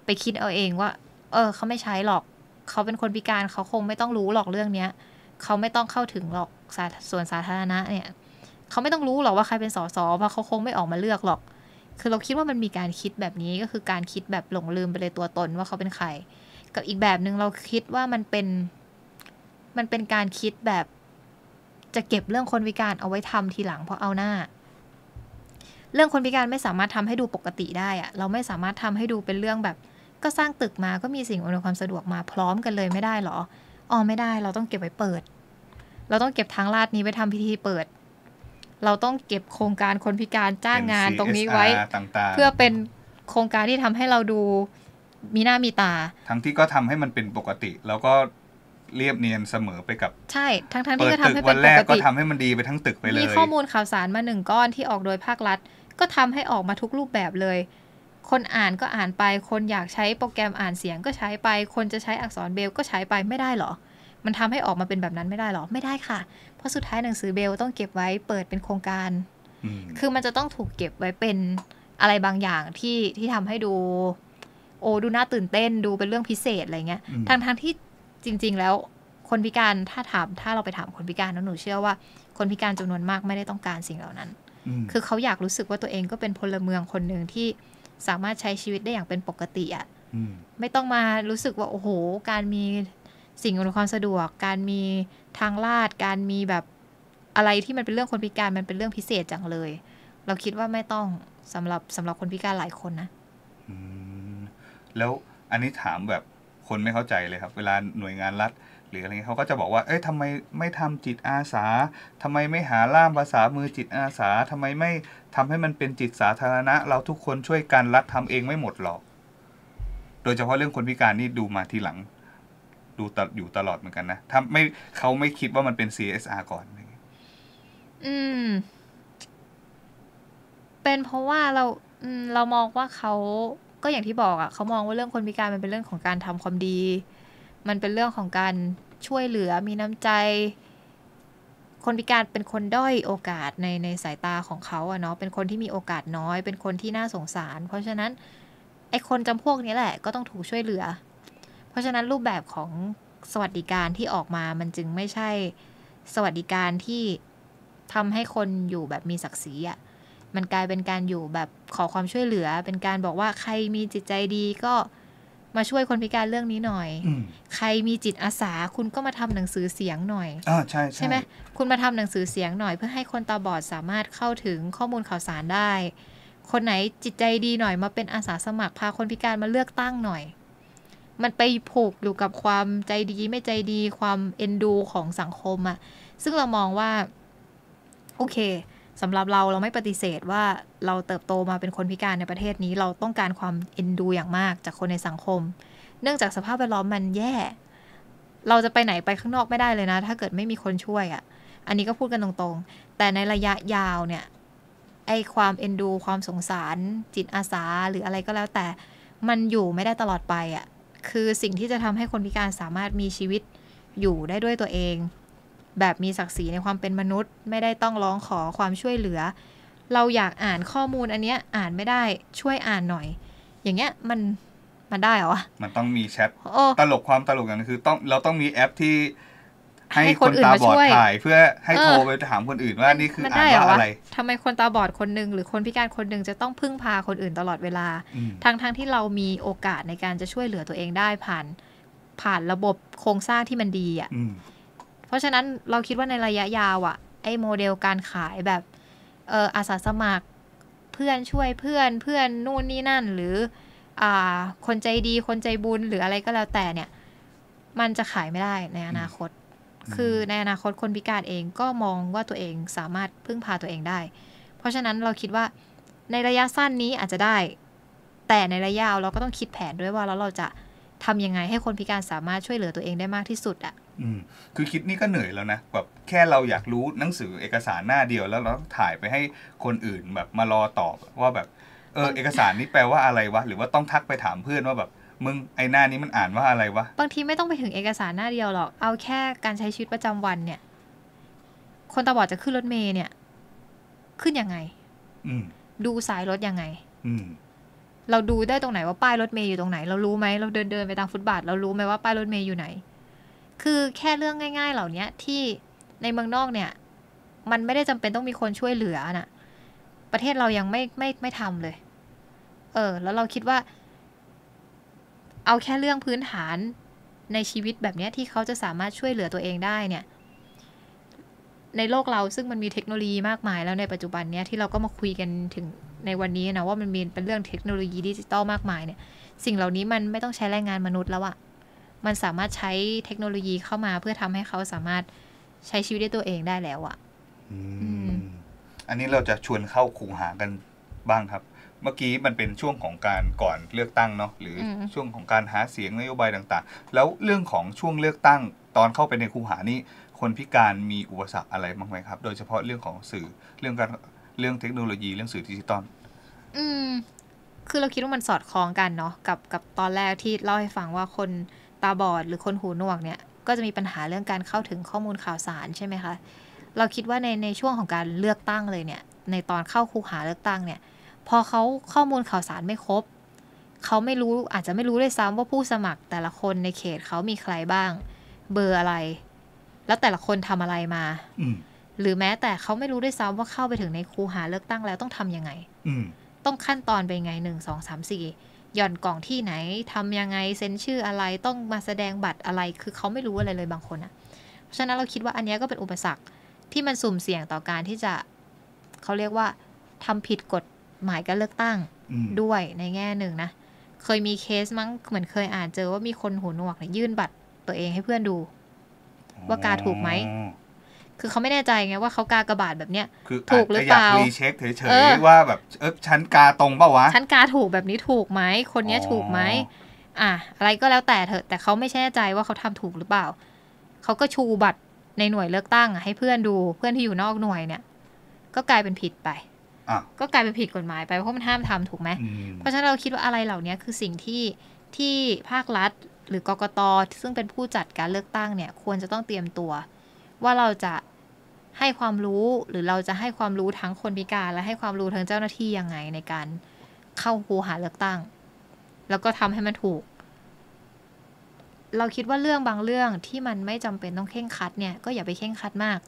S2: ไปคิดเอาเองว่า เออ เขาไม่ใช้หรอก เขาเป็นคนพิการเขาคงไม่ต้องรู้หรอกเรื่องเนี้ยเขาไม่ต้องเข้าถึงหรอกส่วนสาธารณะเนี่ยเขาไม่ต้องรู้หรอกว่าใครเป็นสสเพราะเขาคงไม่ออกมาเลือกหรอกคือเราคิดว่ามันมีการคิดแบบนี้ก็คือการคิดแบบหลงลืมไปเลยตัวตนว่าเขาเป็นใคร กับอีกแบบหนึ่งเราคิดว่ามันเป็นมันเป็นการคิดแบบจะเก็บเรื่องคนพิการเอาไว้ทำทีหลังเพราะเอาหน้า เรื่องคนพิการไม่สามารถทำให้ดูปกติได้อะเราไม่สามารถทำให้ดูเป็นเรื่องแบบ ก็สร้างตึกมาก็มีสิ่งอำนวยความสะดวกมาพร้อมกันเลยไม่ได้หรออ๋อไม่ได้ เราต้องเก็บไว้เปิด เราต้องเก็บทางลาดนี้ไว้ทำพิธีเปิดเราต้องเก็บโครงการคนพิการจ้างงานตรงนี้ไว้เพื่อเป็นโครงการที่ทำให้เราดูมีหน้ามีตา
S1: ทั้งที่ก็ทำให้มันเป็นปกติ แล้วก็เรียบเนียนเสมอไปกับ
S2: ใช่ ทั้งทั้งที่ก็ทำให้เป็นปกติันแรกก็ทำให้มัน
S1: ดีไปทั้งตึกไปเลยมีข้อมูล
S2: ข่าวสารมาหนึ่งก้อนที่ออกโดยภาครัฐ ก็ทำให้ออกมาทุกรูปแบบเลย คนอ่านก็อ่านไป คนอยากใช้โปรแกรมอ่านเสียงก็ใช้ไป คนจะใช้อักษรเบลก็ใช้ไปไม่ได้หรอ มันทำให้ออกมาเป็นแบบนั้นไม่ได้หรอไม่ได้ค่ะราะสุดท้ายหนังสือเบลต้องเก็บไว้เปิดเป็นโครงการ คือมันจะต้องถูกเก็บไว้เป็นอะไรบางอย่างที่ที่ทำให้ดู โอ้ดู น่าตื่นเต้นดูเป็นเรื่องพิเศษอะไรเงี้ย ทั้งทั้งที่จริงๆแล้วคนพิการถ้าถาม ถ้าเราไปถามคนพิการนหนูเชื่อว่าคนพิการจำนวนมากไม่ได้ต้องการสิ่งเหล่านั้น คือเขาอยากรู้สึกว่าตัวเองก็เป็นพลเมืองคนหนึ่งที่สามารถใช้ชีวิตได้อย่างเป็นปกติอะ่ะไม่ต้องมารู้สึกว่าโอ้โหการมีสิ่งอำนวยความสะดวกการมีทางลาดการมีแบบอะไรที่มันเป็นเรื่องคนพิการมันเป็นเรื่องพิเศษจังเลย เราคิดว่าไม่ต้องสำหรับสำหรับคนพิการหลายคนนะ
S1: แล้วอันนี้ถามแบบคนไม่เข้าใจเลยครับ เวลาหน่วยงานรัฐหรืออะไรเงี้ยเขาก็จะบอกว่า เอ้ยทำไมไม่ทำจิตอาสา ทำไมไม่หาล่ามภาษามือจิตอาสา ทำไมไม่ทำให้มันเป็นจิตสาธารณะเราทุกคนช่วยกันรัฐทำเองไม่หมดหรอก โดยเฉพาะเรื่องคนพิการนี่ดูมาทีหลังดูตอยู่ตลอดเหมือนกันนะถ้าไม่เขาไม่คิดว่ามันเป็น CSR ก่อน
S2: อืม เป็นเพราะว่าเราเรามองว่าเขาก็อย่างที่บอกอะ่ะเขามองว่าเรื่องคนพิการมันเป็นเรื่องของการทำความดี มันเป็นเรื่องของการช่วยเหลือมีน้ำใจ คนพิการเป็นคนด้อยโอกาสในในสายตาของเขาอะเนาะเป็นคนที่มีโอกาสน้อย เป็นคนที่น่าสงสาร เพราะฉะนั้น ไอคนจำพวกนี้ แหละ ก็ต้องถูกช่วยเหลือเพราะฉะนั้นรูปแบบของสวัสดิการที่ออกมามันจึงไม่ใช่ สวัสดิการที่ทำให้คนอยู่แบบมีศักดิ์ศรีอ่ะ มันกลายเป็นการอยู่แบบขอความช่วยเหลือ เป็นการบอกว่าใครมีจิตใจดีก็มาช่วยคนพิการเรื่องนี้หน่อย ใครมีจิตอาสาคุณก็มาทำหนังสือเสียงหน่อยอ่าใช่ใช่ไหมคุณมาทำหนังสือเสียงหน่อย เพื่อให้คนตาบอดสามารถเข้าถึงข้อมูลข่าวสารได้ คนไหนจิตใจดีหน่อยมาเป็นอาสาสมัครพาคนพิการมาเลือกตั้งหน่อยมันไปผูกอยู่กับความใจดี ไม่ใจดี ความเอ็นดูของสังคมอะ ซึ่งเรามองว่าโอเคสำหรับเราเราไม่ปฏิเสธว่าเราเติบโตมาเป็นคนพิการในประเทศนี้เราต้องการความเอ็นดู อย่างมากจากคนในสังคม เนื่องจากสภาพแวดล้อมมันแย่ เราจะไปไหนไปข้างนอกไม่ได้เลยนะ ถ้าเกิดไม่มีคนช่วยอะ่ะ อันนี้ก็พูดกันตรงๆ แต่ในระยะยาวเนี่ยไอความเอ็นดู ความสงสาร จิตอาสาหรืออะไรก็แล้ว แต่มันอยู่ไม่ได้ตลอดไปอะ่ะคือสิ่งที่จะทำให้คนพิการสามารถมีชีวิตอยู่ได้ด้วยตัวเอง แบบมีศักดิ์ศรีในความเป็นมนุษย์ ไม่ได้ต้องร้องขอความช่วยเหลือ เราอยากอ่านข้อมูลอันเนี้ยอ่านไม่ได้ช่วยอ่านหน่อย อย่างเงี้ยมันมันได้เหรอ
S1: มันต้องมีแชทตลกความตลกอย่างนึงคือต้องเราต้องมีแอปที่ให้คนตาบอดถ่ายเพื่อให้โทรไปถามคนอื่นว่านี่คืออ่านว่าอะไร
S2: ทำไมคนตาบอดคนหนึ่งหรือคนพิการคนหนึ่งจะต้องพึ่งพาคนอื่นตลอดเวลาทั้งทั้งที่เรามีโอกาสในการจะช่วยเหลือตัวเองได้ผ่านผ่านระบบโครงสร้างที่มันดีอ่ะเพราะฉะนั้นเราคิดว่าในระยะยาวอ่ะ ไอ้โมเดลการขายแบบเอออาสาสมัครเพื่อนช่วยเพื่อนเพื่อนนู่นนี่นั่นหรือ อ่าคนใจดีคนใจบุญ หรืออะไรก็แล้วแต่เนี่ย มันจะขายไม่ได้ในอนาคตคือในอนาคตคนพิการเองก็มองว่าตัวเองสามารถพึ่งพาตัวเองได้ เพราะฉะนั้นเราคิดว่า ในระยะสั้นนี้อาจจะได้ แต่ในระยะยาวเราก็ต้องคิดแผนด้วยว่าแล้วเราจะทำยังไงให้คนพิการสามารถช่วยเหลือตัวเองได้มากที่สุดอะ่ะ
S1: อืม คือคิดนี่ก็เหนื่อยแล้วนะ แบบแค่เราอยากรู้หนังสือเอกสารหน้าเดียวแล้วเราถ่ายไปให้คนอื่น แบบมารอตอบว่าแบบเออเอกสารนี้แปลว่าอะไรวะหรือว่าต้องทักไปถามเพื่อนว่าแบบมึงไอหน้านี้มันอ่านว่าอะไรวะ
S2: บางทีไม่ต้องไปถึงเอกสารหน้าเดียวหรอก เอาแค่การใช้ชีวิตประจำวันเนี่ย คนตาบอดจะขึ้นรถเมย์เนี่ย ขึ้นยังไง อืดูสายรถยังไง อืเราดูได้ตรงไหนว่าป้ายรถเมย์อยู่ตรงไหน เรารู้ไหม เราเดินเดินไปตามฟุตบาท เรารู้ไหมว่า ป้ายรถเมย์อยู่ไหน คือแค่เรื่องง่าย ๆเหล่านี้ที่ในเมืองนอกเนี่ย มันไม่ได้จำเป็นต้องมีคนช่วยเหลือนะ่ะ ประเทศเรายังไม่ไม่ไม่ทำเลย เออ แล้วเราคิดว่าเอาแค่เรื่องพื้นฐานในชีวิตแบบนี้ที่เขาจะสามารถช่วยเหลือตัวเองได้เนี่ย ในโลกเราซึ่งมันมีเทคโนโลยีมากมายแล้วในปัจจุบันเนี้ยที่เราก็มาคุยกันถึงในวันนี้นะว่ามันมีเป็นเรื่องเทคโนโลยีดิจิตอลมากมายเนี่ยสิ่งเหล่านี้มันไม่ต้องใช้แรงงานมนุษย์แล้วอะมันสามารถใช้เทคโนโลยีเข้ามาเพื่อทำให้เขาสามารถใช้ชีวิตได้ตัวเองได้แล้วอะ
S1: อันนี้เราจะชวนเข้าคูหากันบ้างครับเมื่อกี้มันเป็นช่วงของการก่อนเลือกตั้งเนาะหรือช่วงของการหาเสียงนโยบายต่างๆ แล้วเรื่องของช่วงเลือกตั้ง ตอนเข้าไปในคูหานี่คนพิการมีอุปสรรคอะไรบ้างไหมครับ โดยเฉพาะเรื่องของสื่อเรื่องการเรื่องเทคโนโลยีเรื่องสื่อดิจิตอล
S2: อืม คือเราคิดว่ามันสอดคล้องกันเนาะกับกับตอนแรกที่เล่าให้ฟังว่าคนตาบอดหรือคนหูหนวกเนี่ย ก็จะมีปัญหาเรื่องการเข้าถึงข้อมูลข่าวสารใช่ไหมคะเราคิดว่าในในช่วงของการเลือกตั้งเลยเนี่ย ในตอนเข้าคูหาเลือกตั้งเนี่ยพอเขาข้อมูลข่าวสารไม่ครบ เขาไม่รู้อาจจะไม่รู้ด้วยซ้ำว่าผู้สมัครแต่ละคนในเขตเขามีใครบ้าง เบอร์อะไร แล้วแต่ละคนทำอะไรมา หรือแม้แต่เขาไม่รู้ด้วยซ้ำว่าเข้าไปถึงในครูหาเลือกตั้งแล้วต้องทำยังไง ต้องขั้นตอนไปไงหนึ่งสองสามสี่ หย่อนกล่องที่ไหนทำยังไงเซ็นชื่ออะไร ต้องมาแสดงบัตรอะไร คือเขาไม่รู้อะไรเลยบางคนอะเพราะฉะนั้นเราคิดว่าอันนี้ก็เป็นอุปสรรคที่มันสุ่มเสี่ยงต่อการที่จะเขาเรียกว่าทำผิดกฎหมายการเลือกตั้งด้วยในแง่หนึ่งนะ เคยมีเคสมั้งเหมือนเคยอ่านเจอว่ามีคนหูหนวกเนี่ยยื่นบัตรตัวเองให้เพื่อนดู ว่ากาถูกไหม คือเขาไม่แน่ใจไง ว่าเขากากระบาดแบบเนี้ย
S1: ถูกหรือเปล่ารีเช็คเฉยๆว่าแบบเออฉันกาตรงเปล่าวะฉัน
S2: กาถูกแบบนี้ถูกไหมคนนี้ถูกไหมอ่ะอะไรก็แล้วแต่เถอะแต่เขาไม่แน่ใจว่าเขาทำถูกหรือเปล่าเขาก็ชูบัตรในหน่วยเลือกตั้งให้เพื่อนดูเพื่อนที่อยู่นอกหน่วยเนี่ยก็กลายเป็นผิดไปก็กลายเป็นผิดกฎหมายไปเพราะมันห้ามทำถูกไหม เพราะฉะนั้นเราคิดว่าอะไรเหล่านี้คือสิ่งที่ที่ภาครัฐหรือกกตซึ่งเป็นผู้จัดการเลือกตั้งเนี่ย ควรจะต้องเตรียมตัว ว่าเราจะให้ความรู้หรือเราจะให้ความรู้ทั้งคนพิการและให้ความรู้ทั้งเจ้าหน้าที่ยังไงในการเข้าคูหาเลือกตั้ง แล้วก็ทำให้มันถูก เราคิดว่าเรื่องบางเรื่องที่มันไม่จำเป็นต้องเข่งคัด เนี่ยก็อย่าไปเข่งคัดมาก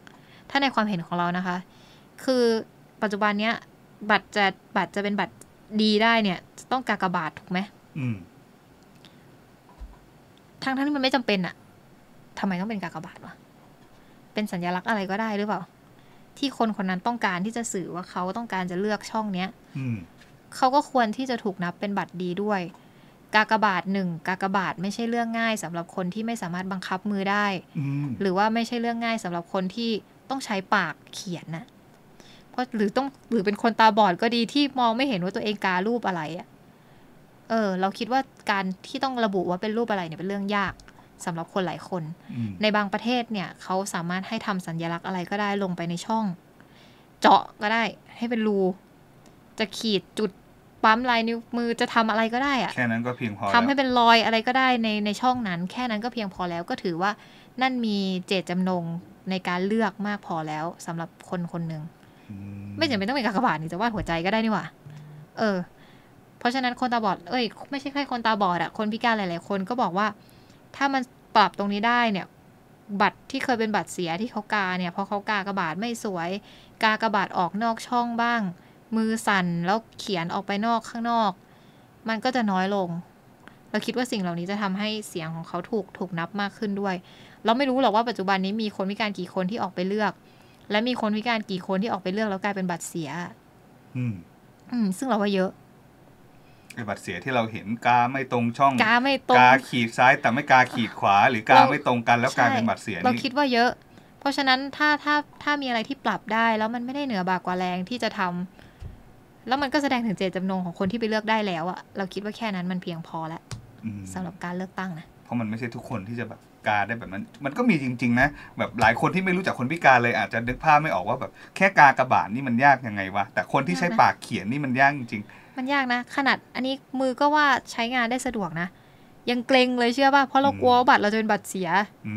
S2: ถ้าในความเห็นของเรานะคะ คือปัจจุบันเนี้ย บัตรจะบัตรจะเป็นบัตรดีได้เนี่ย ต้องกากบาทถูกไหมทั้งทั้งที่มันไม่จำเป็นอะทำไมต้องเป็นกากบาทวะเป็นสัญลักษณ์อะไรก็ได้หรือเปล่า ที่คนคนนั้นต้องการที่จะสื่อว่าเขาต้องการจะเลือกช่องเนี้ยเขาก็ควรที่จะถูกนับ เป็นบัตรดีด้วย กากบาทหนึ่งกากบาท ไม่ใช่เรื่องง่าย สำหรับคนที่ไม่สามารถบังคับมือได้หรือว่าไม่ใช่เรื่องง่ายสำหรับคนที่ต้องใช้ปากเขียนน่ะก็หรือต้องหรือเป็นคนตาบอดก็ดีที่มองไม่เห็นว่าตัวเองการูปอะไรอะ่ะเออ เราคิดว่าการที่ต้องระบุว่าเป็นรูปอะไรเนี่ยเป็นเรื่องยาก สำหรับคนหลายคน ในบางประเทศเนี่ยเขาสามารถให้ทำสัญญลักษณ์อะไรก็ได้ลงไปในช่อง เจาะก็ได้ ให้เป็นรูจะขีดจุดปั๊มลายนิ้วมือจะทำอะไรก็ได้อะแค
S1: ่นั้น ก็เพียงพอทำใ
S2: ห้เป็นรอยอะไรก็ได้ในในช่องนั้น แค่นั้นก็เพียงพอแล้วก็ถือว่า นั่นมีเจตจำนงในการเลือกมากพอแล้วสำหรับคนคนหนึ่งไม่จำเป็นต้องเป็นกากบาทนี่จะวาดหัวใจก็ได้นี่หว่า เออ เพราะฉะนั้นคนตาบอด เอ้ย ไม่ใช่แค่คนตาบอดอะ คนพิการหลาย ๆ คนก็บอกว่า ถ้ามันปรับตรงนี้ได้เนี่ยบัตรที่เคยเป็นบัตรเสียที่เขากาเนี่ยพอเขากากระบาดไม่สวย กากระบาดออกนอกช่องบ้าง มือสั่นแล้วเขียนออกไปนอกข้างนอกมันก็จะน้อยลงเราคิดว่าสิ่งเหล่านี้จะทำให้เสียงของเขาถูกถูกนับมากขึ้นด้วย เราไม่รู้หรอกว่าปัจจุบันนี้มีคนพิการกี่คนที่ออกไปเลือกและมีคนพิการกี่คนที่ออกไปเลือกแล้วกลายเป็นบัตรเสีย อืม อืมซึ่งเราว่าเยอะ
S1: ไอ้บัตรเสียที่เราเห็นกาไม่ตรงช่องกาไม่ตรงกาขีดซ้ายแต่ไม่กาขีดขวา หรือกาไม่ตรงกันแล้วกลายเป็นบัตรเสียเราคิด
S2: ว่าเยอะ เพราะฉะนั้นถ้าถ้าถ้ามีอะไรที่ปรับได้ แล้วมันไม่ได้เหนือบากกว่าแรงที่จะทำ แล้วมันก็แสดงถึงเจตจำนงของคนที่ไปเลือกได้แล้วอะเราคิดว่าแค่นั้นมันเพียงพอแล้วสำหรับการเลือกตั้งนะ
S1: เพราะมันไม่ใช่ทุกคนที่จะแบบการได้แบบนั้นมันก็มีจริง ๆ นะ แบบหลายคนที่ไม่รู้จักคนพิการเลย อาจจะนึกภาพไม่ออกว่าแบบแค่กากระบาดนี่มันยากยังไงวะแต่คนที่ใช้ปากเขียนนี่มันยากจริง
S2: ๆมันยากนะ ขนาดอันนี้มือก็ว่าใช้งานได้สะดวกนะยังเกรงเลยเชื่อป่ะเพราะเรากลัวบัตรเราจะเป็นบัตรเสีย อื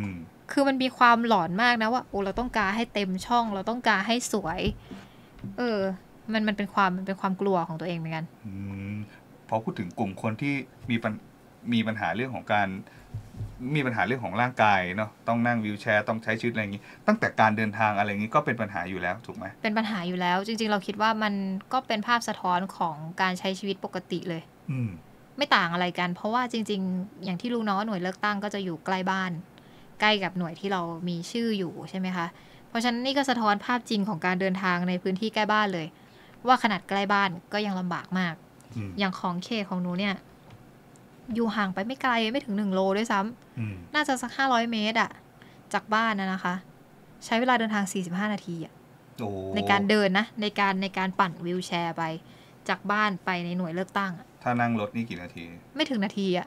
S2: คือมันมีความหลอนมากนะว่าโอ้เราต้องการให้เต็มช่อง เราต้องการให้สวย เออ มันมันเป็นความมันเป็นความกลัวของตัวเองเหมือนกัน
S1: พอพูดถึงกลุ่มคนที่มีปัญมีปัญหาเรื่องของการมีปัญหาเรื่องของร่างกายเนาะต้องนั่งวิวแชร์ต้องใช้ชีวิตอะไรอย่างนี้ ตั้งแต่การเดินทางอะไรอย่างนี้ก็เป็นปัญหาอยู่แล้วถูกไหม
S2: เป็นปัญหาอยู่แล้วจริง ๆเราคิดว่ามันก็เป็นภาพสะท้อนของการใช้ชีวิตปกติเลยอืไม่ต่างอะไรกัน เพราะว่าจริง ๆ อย่างที่รู้เนาะหน่วยเลือกตั้งก็จะอยู่ใกล้บ้าน ใกล้กับหน่วยที่เรามีชื่ออยู่ใช่ไหมคะเพราะฉะนั้นนี่ก็สะท้อนภาพจริงของการเดินทางในพื้นที่ใกล้บ้านเลย ว่าขนาดใกล้บ้านก็ยังลำบากมากอย่างของเคของหนูเนี่ยอยู่ห่างไปไม่ไกลไม่ถึงหนึ่งโลด้วยซ้ำ น่าจะสักห้าร้อยเมตรอะจากบ้านนะนะคะ ใช้เวลาเดินทางสสี่ิบห้านาทีอะในการเดินนะในการในการปั่นวิวแชร์ไป จากบ้านไปในหน่วยเลือกตั้ง
S1: ถ้านั่งรถนี่กี่นาที
S2: ไม่ถึงนาทีอะ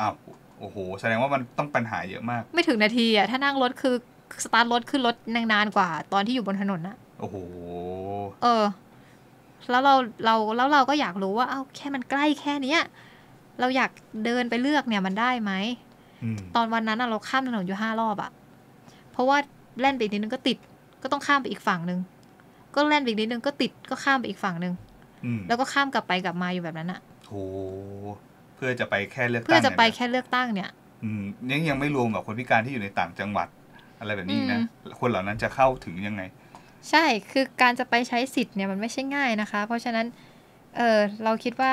S1: อ้าวโอ้โห แสดงว่ามันต้องปัญหาเยอะมาก
S2: ไม่ถึงนาทีอะถ้านั่งรถคือ สตาร์ทรถขึ้นรถนานกว่า ตอนที่อยู่บนถนนนะโอ้โหเออแล้วเราเราแล้วเราก็อยากรู้ว่าเอ้าแค่มันใกล้แค่เนี้ยเราอยากเดินไปเลือกเนี่ยมันได้ไหม ตอนวันนั้นเราข้ามถนนอยู่ห้ารอบอะเพราะว่าแล่นไปอีกนิดนึงก็ติด ก็ต้องข้ามไปอีกฝั่งหนึ่งก็แล่นไปอีกนิดนึงก็ติดก็ข้ามไปอีกฝั่งหนึ่งแล้วก็ข้ามกลับไปกลับมาอยู่แบบนั้นอะ
S1: โหเพื่อจะไปแค่เลือกตั้งเพื่อจะไป
S2: แค่เลือกตั้งเนี่ย
S1: อืมยังยังไม่รวมแบบคนพิการที่อยู่ในต่างจังหวัดอะไรแบบนี้นะ คนเหล่านั้นจะเข้าถึงยังไง
S2: ใช่ คือการจะไปใช้สิทธิ์เนี่ยมันไม่ใช่ง่ายนะคะ เพราะฉะนั้น เออเราคิดว่า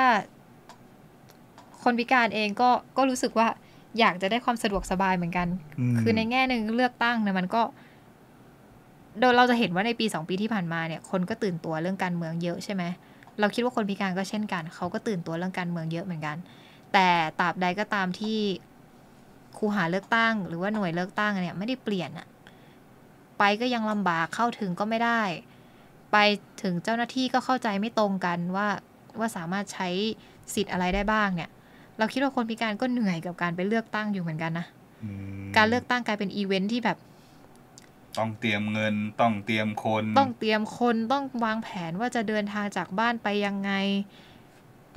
S2: คนพิการเองก็ก็รู้สึกว่าอยากจะได้ความสะดวกสบายเหมือนกัน คือในแง่หนึ่งเลือกตั้งเนี่ยมันก็โดยเราจะเห็นว่าในปีสองปีที่ผ่านมาเนี่ยคนก็ตื่นตัวเรื่องการเมืองเยอะใช่ไหมเราคิดว่าคนพิการก็เช่นกัน เขาก็ตื่นตัวเรื่องการเมืองเยอะเหมือนกัน แต่ตราบใดก็ตามที่ครูหาเลือกตั้ง หรือว่าหน่วยเลือกตั้งเนี่ยไม่ได้เปลี่ยนอะไปก็ยังลำบากเข้าถึงก็ไม่ได้ ไปถึงเจ้าหน้าที่ก็เข้าใจไม่ตรงกันว่าว่าสามารถใช้สิทธิ์อะไรได้บ้างเนี่ยเราคิดว่าคนพิการก็เหนื่อยกับการไปเลือกตั้งอยู่เหมือนกันนะการเลือกตั้งกลายเป็นอีเวนท์ที่แบบ
S1: ต้องเตรียมเงินต้องเตรียมคน ต้อง
S2: เตรียมคนต้องวางแผนว่าจะเดินทางจากบ้านไปยังไง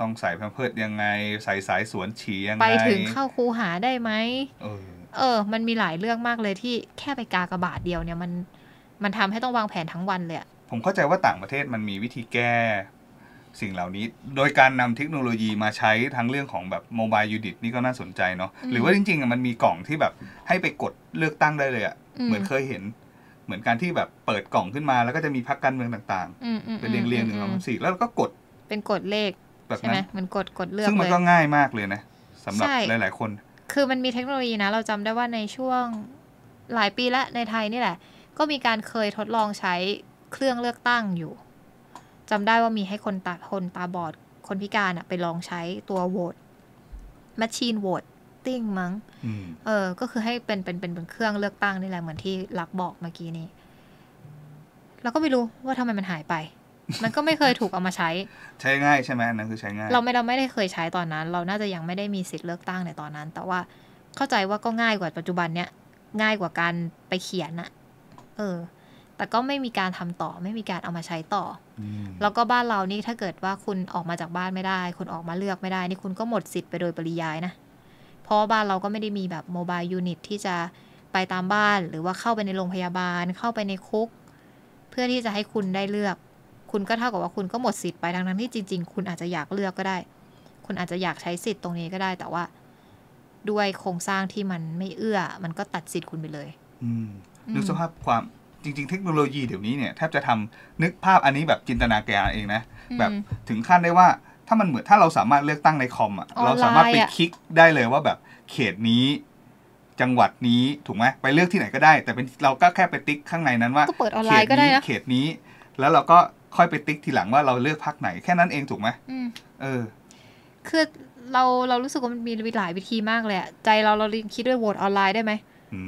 S1: ต้องใส่แพมเพื่อยังไง ใส่สายสวนฉียังไงไปถึงเข้า
S2: คูหาได้ไหมเออเออมันมีหลายเรื่องมากเลยที่แค่ไปกากระบาดเดียวเนี่ยมัน มันทำให้ต้องวางแผนทั้งวันเลย
S1: ผมเข้าใจว่าต่างประเทศมันมีวิธีแก้สิ่งเหล่านี้โดยการนำเทคโนโลยีมาใช้ทั้งเรื่องของแบบโมบายยูนิตนี่ก็น่าสนใจเนาะหรือว่าจริงๆมันมีกล่องที่แบบให้ไปกดเลือกตั้งได้เลยอะเหมือนเคยเห็นเหมือนการที่แบบเปิดกล่องขึ้นมา แล้วก็จะมีพักการเมืองต่าง
S3: ๆเป็นเรียงเรียงหนึ่งสอ
S1: งสี่แล้วก็กด
S2: เป็นกดเลขแบบนั้นมันกดกดเลือกซึ่งมันก็
S1: ง่ายมากเลยนะ สำหรับหลายๆคน
S2: คือมันมีเทคโนโลยีนะ เราจำได้ว่าในช่วงหลายปีละในไทยนี่แหละ ก็มีการเคยทดลองใช้เครื่องเลือกตั้งอยู่จำได้ว่ามีให้คนตาคนตาบอด คนพิการอะไปลองใช้ตัวโหวตแมชชีนโหวตติ้งมั้งเออ ก็คือให้เป็นเป็นเป็นเครื่องเลือกตั้งนี่แหละเหมือนที่ลักบอกเมื่อกี้นี้เราก็ไม่รู้ว่าทำไมมันหายไป มันก็ไม่เคยถูกเอามาใช้
S1: ใช้ง่ายใช่ไหมนั่นคือใช้ง่าย เราไม่
S2: เราไม่ได้เคยใช้ตอนนั้นเราน่าจะยังไม่ได้มีสิทธิ์เลือกตั้งในตอนนั้น แต่ว่าเข้าใจว่าก็ง่ายกว่าปัจจุบันเนี้ยง่ายกว่าการไปเขียนอะเออแต่ก็ไม่มีการทำต่อไม่มีการเอามาใช้ต่ออแล้วก็บ้านเรานี่ถ้าเกิดว่าคุณออกมาจากบ้านไม่ได้ คุณออกมาเลือกไม่ได้นี่คุณก็หมดสิทธิ์ไปโดยปริยายนะเพราะบ้านเราก็ไม่ได้มีแบบโมบายยูนิตที่จะไปตามบ้าน หรือว่าเข้าไปในโรงพยาบาลเข้าไปในคุก เพื่อที่จะให้คุณได้เลือก คุณก็เท่ากับว่าคุณก็หมดสิทธิ์ไปทั้งทั้งที่จริงๆคุณอาจจะอยากเลือกก็ได้ คุณอาจจะอยากใช้สิทธิ์ตรงนี้ก็ได้ แต่ว่า ด้วยโครงสร้างที่มันไม่เอื้อ มันก็ตัดสิทธิ์คุณไปเลย
S1: อืนึกสภาพความจริงๆ เทคโนโลยีเดี๋ยวนี้เนี่ยแทบจะทำนึกภาพอันนี้แบบจินตนาการเองนะแบบถึงขั้นได้ว่า ถ้ามันเหมือนถ้าเราสามารถเลือกตั้งในคอมอ่ะ เราสามารถไปคลิกได้เลยว่าแบบเขตนี้ จังหวัดนี้ถูกไหมไปเลือกที่ไหนก็ได้ แต่เป็นเราก็แค่ไปติ๊กข้างในนั้นว่าเขตนี้เขตนี้ แล้วเราก็ค่อยไปติ๊กทีหลังว่าเราเลือกพักไหนแค่นั้นเองถูกไหมเออ
S2: คือเราเรารู้สึกว่ามันมีหลายวิธีมาก เลยใจเราเราคิดด้วยโหวตออนไลน์ได้ไหม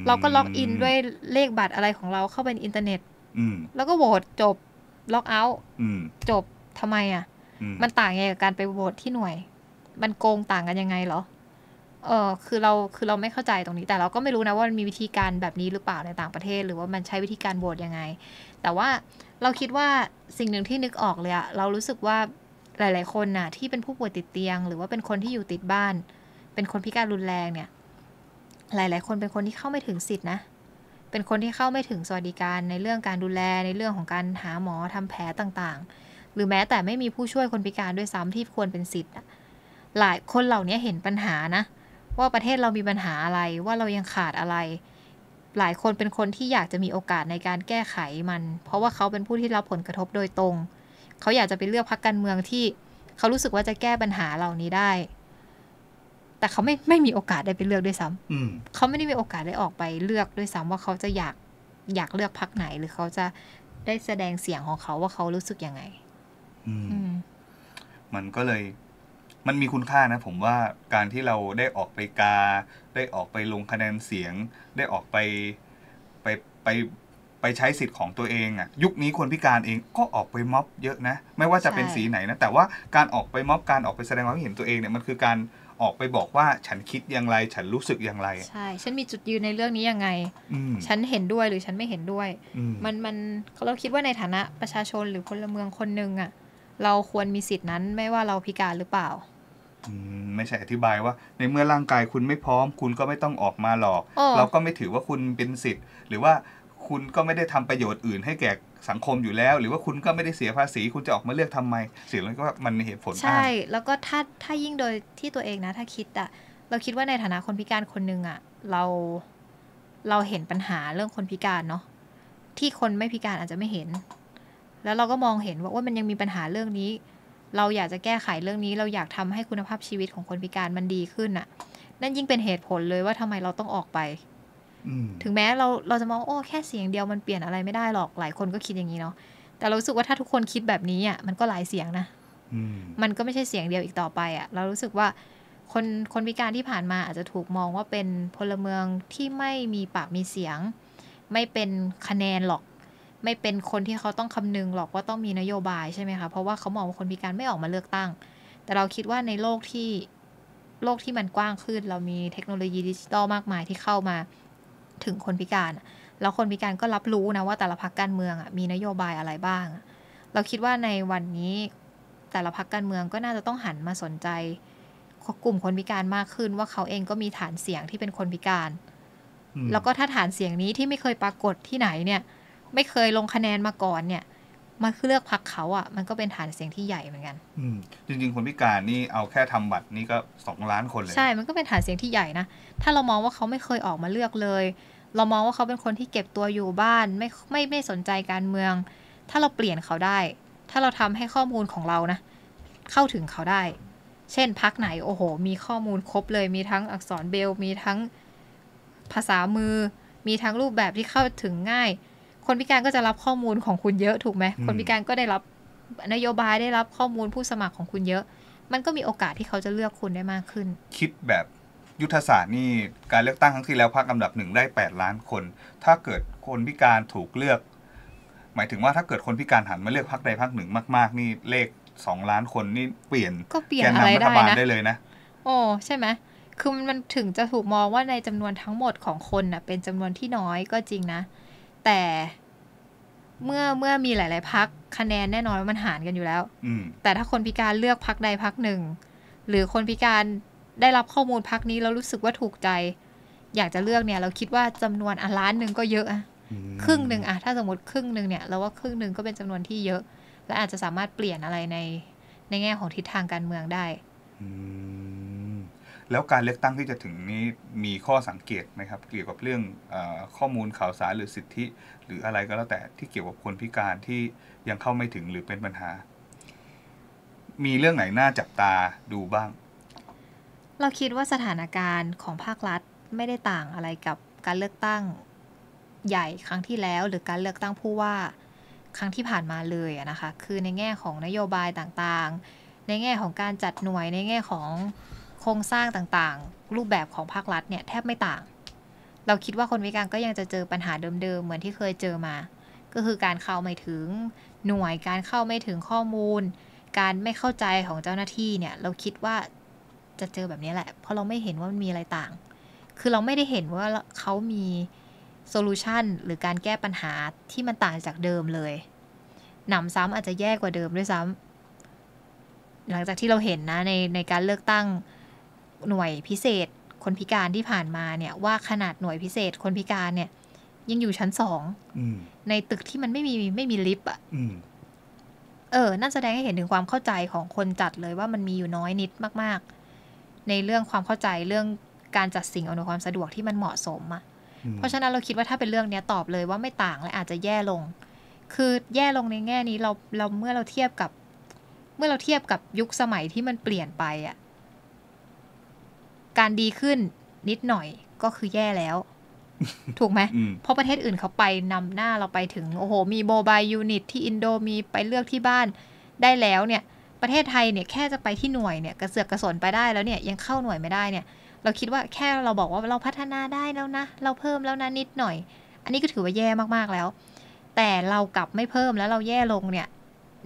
S3: เราก็ล็อกอินด้วย
S2: เลขบัตรอะไรของเราเข้าไปในอินเทอร์เน็ตแล้วก็โหวตจบล็อกเอาท์จบทำไมอ่ะ มันต่างไงกับการไปโหวตที่หน่วยมันโกงต่างกันยังไงเหรอเออคือเราคือเราไม่เข้าใจตรงนี้แต่เราก็ไม่รู้นะว่ามันมีวิธีการแบบนี้หรือเปล่าในต่างประเทศ หรือว่ามันใช้วิธีการโหวตยังไง แต่ว่าเราคิดว่าสิ่งหนึ่งที่นึกออกเลยอะเรารู้สึกว่าหลาย ๆคนน่ะ ที่เป็นผู้ป่วยติดเตียง หรือว่าเป็นคนที่อยู่ติดบ้าน เป็นคนพิการรุนแรงเนี่ยหลายๆ คนเป็นคนที่เข้าไม่ถึงสิทธินะ เป็นคนที่เข้าไม่ถึงสวัสดิการในเรื่องการดูแลในเรื่องของการหาหมอ ทำแผลต่างๆ หรือแม้แต่ไม่มีผู้ช่วยคนพิการด้วยซ้ำที่ควรเป็นสิทธิ์ หลายคนเหล่านี้เห็นปัญหานะ ว่าประเทศเรามีปัญหาอะไรว่าเรายังขาดอะไร หลายคนเป็นคนที่อยากจะมีโอกาสในการแก้ไขมัน เพราะว่าเขาเป็นผู้ที่รับผลกระทบโดยตรง เขาอยากจะไปเลือกพักการเมืองที่ เขารู้สึกว่าจะแก้ปัญหาเหล่านี้ได้แต่เขาไม่ไม่มีโอกาสได้ไปเลือกด้วยซ้ำเขาไม่ได้มีโอกาสได้ออกไปเลือกด้วยซ้ำว่าเขาจะอยากอยากเลือกพักไหนหรือเขาจะได้แสดงเสียงของเขาว่าเขารู้สึกยังไง
S1: มันก็เลย มันมีคุณค่านะ ผมว่าการที่เราได้ออกไปกา ได้ออกไปลงคะแนนเสียงได้ออกไป ไปไปไปใช้สิทธิ์ของตัวเองอะ่ะยุคนี้คนพิการเองก็ออกไปม็อบ เยอะนะ ไม่ว่าจะเป็นสีไหนนะ แต่ว่าการออกไปม็อบการออกไปแสดงความเห็นตัวเองเนี่ยมันคือการออกไปบอกว่าฉันคิดอย่างไร ฉันรู้สึกอย่างไร ใช
S2: ่ ฉันมีจุดยืนในเรื่องนี้ยังไงฉันเห็นด้วยหรือฉันไม่เห็นด้วยมันมันเราคิดว่าในฐานะประชาชนหรือพลเมืองคนหนึ่งอะเราควรมีสิทธินั้นไม่ว่าเราพิการหรือเปล่า
S1: ไม่ใช่อธิบายว่า ในเมื่อร่างกายคุณไม่พร้อม คุณก็ไม่ต้องออกมาหรอก เราก็ไม่ถือว่าคุณเป็นสิทธิ์ หรือว่าคุณก็ไม่ได้ทำประโยชน์อื่น ให้แก่สังคมอยู่แล้ว หรือว่าคุณก็ไม่ได้เสียภาษีคุณจะออกมาเลือกทำไม เสียงนั้นก็มันเหตุผลใช่
S2: แล้วก็ถ้าถ้ายิ่งโดยที่ตัวเองนะถ้าคิดอะเราคิดว่าในฐานะคนพิการคนหนึ่งอะเราเราเห็นปัญหาเรื่องคนพิการเนาะที่คนไม่พิการอาจจะไม่เห็น แล้วเราก็มองเห็นว่าว่ามันยังมีปัญหาเรื่องนี้ เราอยากจะแก้ไขเรื่องนี้ เราอยากทำให้คุณภาพชีวิตของคนพิการมันดีขึ้นอะนั่นยิ่งเป็นเหตุผลเลยว่าทำไมเราต้องออกไปถึงแม้เราเราจะมองโอ้แค่เสียงเดียวมันเปลี่ยนอะไรไม่ได้หรอก หลายคนก็คิดอย่างนี้เนาะ แต่เราู้สึกว่าถ้าทุกคนคิดแบบนี้อ่ะ มันก็หลายเสียงนะมันก็ไม่ใช่เสียงเดียวอีกต่อไปอ่ะ เรารู้สึกว่าคนคนพิการที่ผ่านมาอาจจะถูกมองว่าเป็นพลเมืองที่ไม่มีปากมีเสียง ไม่เป็นคะแนนหรอก ไม่เป็นคนที่เขาต้องคำนึงหรอกว่าต้องมีนโยบายใช่ไหมคะ เพราะว่าเขามองว่าคนพิการไม่ออกมาเลือกตั้ง แต่เราคิดว่าในโลกที่โลกที่มันกว้างขึ้น เรามีเทคโนโลยีดิจิตอลมากมายที่เข้ามาถึงคนพิการ แล้วคนพิการก็รับรู้นะว่าแต่ละพักการเมืองมีนโยบายอะไรบ้าง เราคิดว่าในวันนี้แต่ละพักการเมืองก็น่าจะต้องหันมาสนใจกลุ่มคนพิการมากขึ้นว่าเขาเองก็มีฐานเสียงที่เป็นคนพิการ แล้วก็ถ้าฐานเสียงนี้ที่ไม่เคยปรากฏที่ไหนเนี่ย ไม่เคยลงคะแนนมาก่อนเนี่ยมันคือเลือกพักเขาอ่ะ มันก็เป็นฐานเสียงที่ใหญ่เหมือน
S1: กันจริงๆ คนพิการนี่เอาแค่ทำบัตรนี่ก็สองล้านคนเลย ใช่
S2: มันก็เป็นฐานเสียงที่ใหญ่นะ ถ้าเรามองว่าเขาไม่เคยออกมาเลือกเลย เรามองว่าเขาเป็นคนที่เก็บตัวอยู่บ้าน ไม่ไม่ไม่สนใจการเมือง ถ้าเราเปลี่ยนเขาได้ ถ้าเราทำให้ข้อมูลของเรานะ เข้าถึงเขาได้ เช่นพักไหนโอ้โห มีข้อมูลครบเลย มีทั้งอักษรเบล มีทั้งภาษามือ มีทั้งรูปแบบที่เข้าถึงง่ายคนพิการก็จะรับข้อมูลของคุณเยอะถูกไหม คนพิการก็ได้รับนโยบายได้รับข้อมูลผู้สมัครของคุณเยอะ มันก็มีโอกาสที่เขาจะเลือกคุณได้มากขึ้น
S1: คิดแบบยุทธศาสตร์นี่การเลือกตั้งครั้งที่แล้วพรรคอันดับหนึ่งได้ 8 ล้านคน ถ้าเกิดคนพิการถูกเลือก หมายถึงว่าถ้าเกิดคนพิการหันมาเลือกพรรคใดพรรคหนึ่งมากๆนี่เลขสองล้านคนนี่เปลี่ยนก็เปลี่ยนอะไรได้นะได้เลยนะ
S2: โอ้ใช่ไหมคือมันถึงจะถูกมองว่าในจำนวนทั้งหมดของคนนะ่ะเป็นจำนวนที่น้อยก็จริงนะแต่เมื่อเมื่อมีหลาย ๆพักคะแนนแน่นอนว่ามันหารกันอยู่แล้วแต่ถ้าคนพิการเลือกพักใดพักหนึ่ง หรือคนพิการได้รับข้อมูลพักนี้แล้วรู้สึกว่าถูกใจ อยากจะเลือกเนี่ยเราคิดว่าจำนวนอล้านหนึ่งก็เยอะอะครึ่งหนึ่งอะถ้าสมมติครึ่งหนึ่งเนี่ยเราว่าครึ่งหนึ่งก็เป็นจำนวนที่เยอะ และอาจจะสามารถเปลี่ยนอะไรในในแง่ของทิศทางการเมืองได้
S1: แล้วการเลือกตั้งที่จะถึงนี้ มีข้อสังเกตไหมครับเกี่ยวกับเรื่องอข้อมูลข่าวสารหรือสิทธิ หรืออะไรก็แล้วแต่ที่เกี่ยวกับคนพิการที่ยังเข้าไม่ถึงหรือเป็นปัญหา มีเรื่องไหนน่าจับตาดูบ้าง
S2: เราคิดว่าสถานการณ์ของภาครัฐไม่ได้ต่างอะไรกับการเลือกตั้งใหญ่ครั้งที่แล้ว หรือการเลือกตั้งผู้ว่าครั้งที่ผ่านมาเลยนะคะคือในแง่ของนโยบายต่างๆ ในแง่ของการจัดหน่วยในแง่ของโครงสร้างต่างๆ รูปแบบของภาครัฐเนี่ยแทบไม่ต่าง เราคิดว่าคนวิการก็ยังจะเจอปัญหาเดิมๆ เหมือนที่เคยเจอมา ก็คือการเข้าไม่ถึงหน่วย การเข้าไม่ถึงข้อมูล การไม่เข้าใจของเจ้าหน้าที่เนี่ย เราคิดว่าจะเจอแบบนี้แหละ เพราะเราไม่เห็นว่ามันมีอะไรต่าง คือเราไม่ได้เห็นว่าเขามีโซลูชันหรือการแก้ปัญหาที่มันต่างจากเดิมเลยหนำซ้ำอาจจะแย่กว่าเดิมด้วยซ้ำหลังจากที่เราเห็นนะในในการเลือกตั้งหน่วยพิเศษคนพิการที่ผ่านมาเนี่ยว่าขนาดหน่วยพิเศษคนพิการเนี่ยยังอยู่ชั้นสองในตึกที่มันไม่มีไม่มีลิฟต์อ่ะเออนั่นแสดงให้เห็นถึงความเข้าใจของคนจัดเลยว่ามันมีอยู่น้อยนิดมากๆ ในเรื่องความเข้าใจเรื่องการจัดสิ่งอำนวยความสะดวกที่มันเหมาะสมอ่ะ เพราะฉะนั้นเราคิดว่าถ้าเป็นเรื่องเนี้ยตอบเลยว่าไม่ต่างและอาจจะแย่ลง คือแย่ลงในแง่นี้เราเราเมื่อเราเทียบกับ เมื่อเราเทียบกับยุคสมัยที่มันเปลี่ยนไป อ่ะการดีขึ้นนิดหน่อยก็คือแย่แล้ว ถูกไหมเพราะประเทศอื่นเขาไปนำหน้าเราไปถึง โอ้โห มีโมบายยูนิตที่อินโดมีไปเลือกที่บ้านได้แล้ว เนี่ย ประเทศไทยเนี่ยแค่จะไปที่หน่วยเนี่ยกระเสือกกระสนไปได้แล้วเนี่ย ยังเข้าหน่วยไม่ได้เนี่ยเราคิดว่าแค่เราบอกว่าเราพัฒนาได้แล้วนะ เราเพิ่มแล้วนะนิดหน่อย อันนี้ก็ถือว่าแย่มากๆแล้ว แต่เรากลับไม่เพิ่มแล้วเราแย่ลงเนี่ย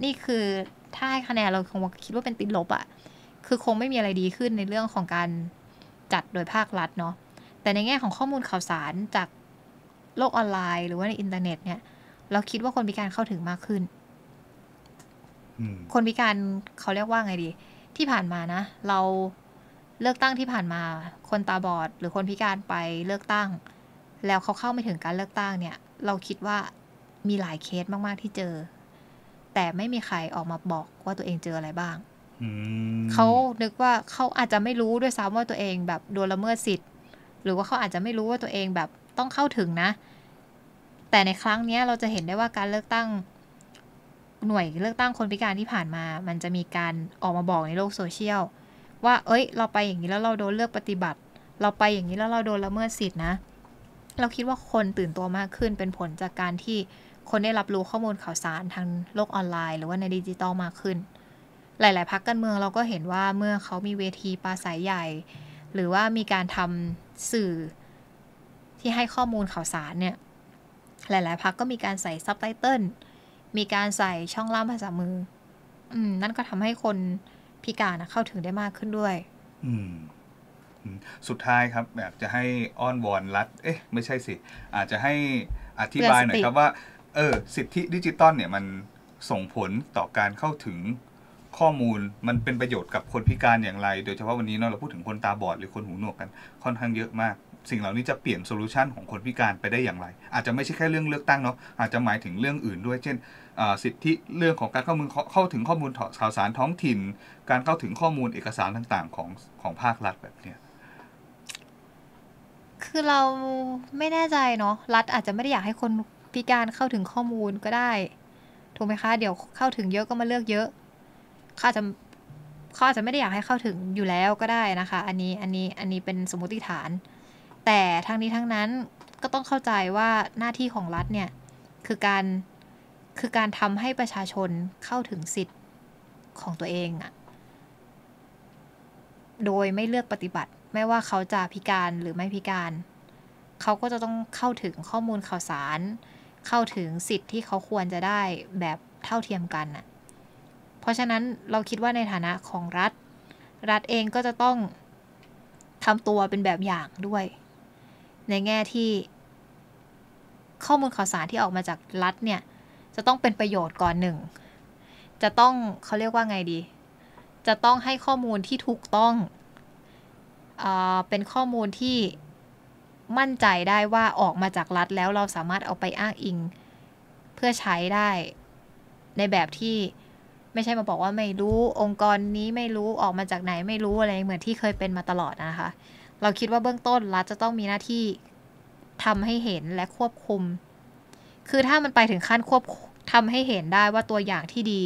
S2: นี่คือถ้าคะแนนเราคงคิดว่าเป็นติดลบอะคือคงไม่มีอะไรดีขึ้นในเรื่องของการจัดโดยภาครัฐเนาะแต่ในแง่ของข้อมูลข่าวสารจากโลกออนไลน์หรือว่าในอินเทอร์เน็ตเนี่ย เราคิดว่าคนพิการเข้าถึงมากขึ้นคนพิการเขาเรียกว่าไงดี ที่ผ่านมานะ เราเลือกตั้งที่ผ่านมา คนตาบอดหรือคนพิการไปเลือกตั้ง แล้วเขาเข้าไม่ถึงการเลือกตั้งเนี่ย เราคิดว่ามีหลายเคสมากๆที่เจอ แต่ไม่มีใครออกมาบอกว่าตัวเองเจออะไรบ้างเขานึกว่าเขาอาจจะไม่รู้ด้วยซ้ำว่าตัวเอง แบบโดนละเมิดสิทธิ์ หรือว่าเขาอาจจะไม่รู้ว่าตัวเองแบบต้องเข้าถึงนะ แต่ในครั้งนี้เราจะเห็นได้ว่าการเลือกตั้งหน่วยเลือกตั้งคนพิการที่ผ่านมา มันจะมีการออกมาบอกในโลกโซเชียลว่าเอ้ย เราไปอย่างนี้แล้วเราโดนเลือกปฏิบัติ เราไปอย่างนี้แล้วเราโดนละเมิดสิทธินะ เราคิดว่าคนตื่นตัวมากขึ้นเป็นผลจากการที่คนได้รับรู้ข้อมูลข่าวสารทางโลกออนไลน์ หรือว่าในดิจิตอลมากขึ้นหลาย ๆพักการเมืองเราก็เห็นว่าเมื่อเขามีเวทีปราศัยใหญ่ หรือว่ามีการทำสื่อที่ให้ข้อมูลข่าวสารเนี่ย หลาย ๆพักก็มีการใส่ซับไตเติลมีการใส่ช่องล่ามภาษามือ อืม นั่นก็ทำให้คนพิการเข้าถึงได้มากขึ้นด้วย
S1: อืม สุดท้ายครับอยากจะให้อ้อนวอนรัด เอ๊ะ ไม่ใช่สิ อาจจะให้อธิบายหน่อยครับว่าเออสิทธิดิจิตอลเนี่ยมันส่งผลต่อการเข้าถึงข้อมูลมันเป็นประโยชน์กับคนพิการอย่างไร โดยเฉพาะวันนี้เนาะเราพูดถึงคนตาบอดหรือคนหูหนวกกัน ค่อนข้างเยอะมาก สิ่งเหล่านี้จะเปลี่ยนโซลูชันของคนพิการไปได้อย่างไร อาจจะไม่ใช่แค่เรื่องเลือกตั้งเนาะ อาจจะหมายถึงเรื่องอื่นด้วย เช่น สิทธิเรื่องของการเข้ามือเข้าถึงข้อมูลข่าวสารท้องถิ่น การเข้าถึงข้อมูลเอกสารต่าง ๆของของภาครัฐแบบเนี้ย
S2: คือเราไม่แน่ใจเนาะ รัฐอาจจะไม่ได้อยากให้คนพิการเข้าถึงข้อมูลก็ได้ ถูกไหมคะ เดี๋ยวเข้าถึงเยอะก็มาเลือกเยอะขาาจะเขาอาจจะไม่ได้อยากให้เข้าถึงอยู่แล้วก็ได้นะคะ อันนี้อันนี้อันนี้เป็นสมมติฐาน แต่ทั้งนี้ทั้งนั้นก็ต้องเข้าใจว่าหน้าที่ของรัฐเนี่ยคือการคือการทำให้ประชาชนเข้าถึงสิทธิ์ของตัวเองอะโดยไม่เลือกปฏิบัติ ไม่ว่าเขาจะพิการหรือไม่พิการ เขาก็จะต้องเข้าถึงข้อมูลข่าวสาร เข้าถึงสิทธิ์ที่เขาควรจะได้แบบเท่าเทียมกันอะราะฉะนั้นเราคิดว่าในฐานะของรัฐ รัฐเองก็จะต้องทำตัวเป็นแบบอย่างด้วย ในแง่ที่ ข้อมูลข่าวสารที่ออกมาจากรัฐเนี่ย จะต้องเป็นประโยชน์ก่อนหนึ่ง จะต้องเขาเรียกว่าไงดี จะต้องให้ข้อมูลที่ถูกต้องเอเป็นข้อมูลที่มั่นใจได้ว่าออกมาจากรัฐแล้วเราสามารถเอาไปอ้างอิงเพื่อใช้ได้ในแบบที่ไม่ใช่มาบอกว่าไม่รู้องค์กรนี้ไม่รู้ออกมาจากไหนไม่รู้อะไรเหมือนที่เคยเป็นมาตลอดนะคะ เราคิดว่าเบื้องต้นรัฐจะต้องมีหน้าที่ทำให้เห็นและควบคุม คือถ้ามันไปถึงขั้นควบทำให้เห็นได้ว่าตัวอย่างที่ดี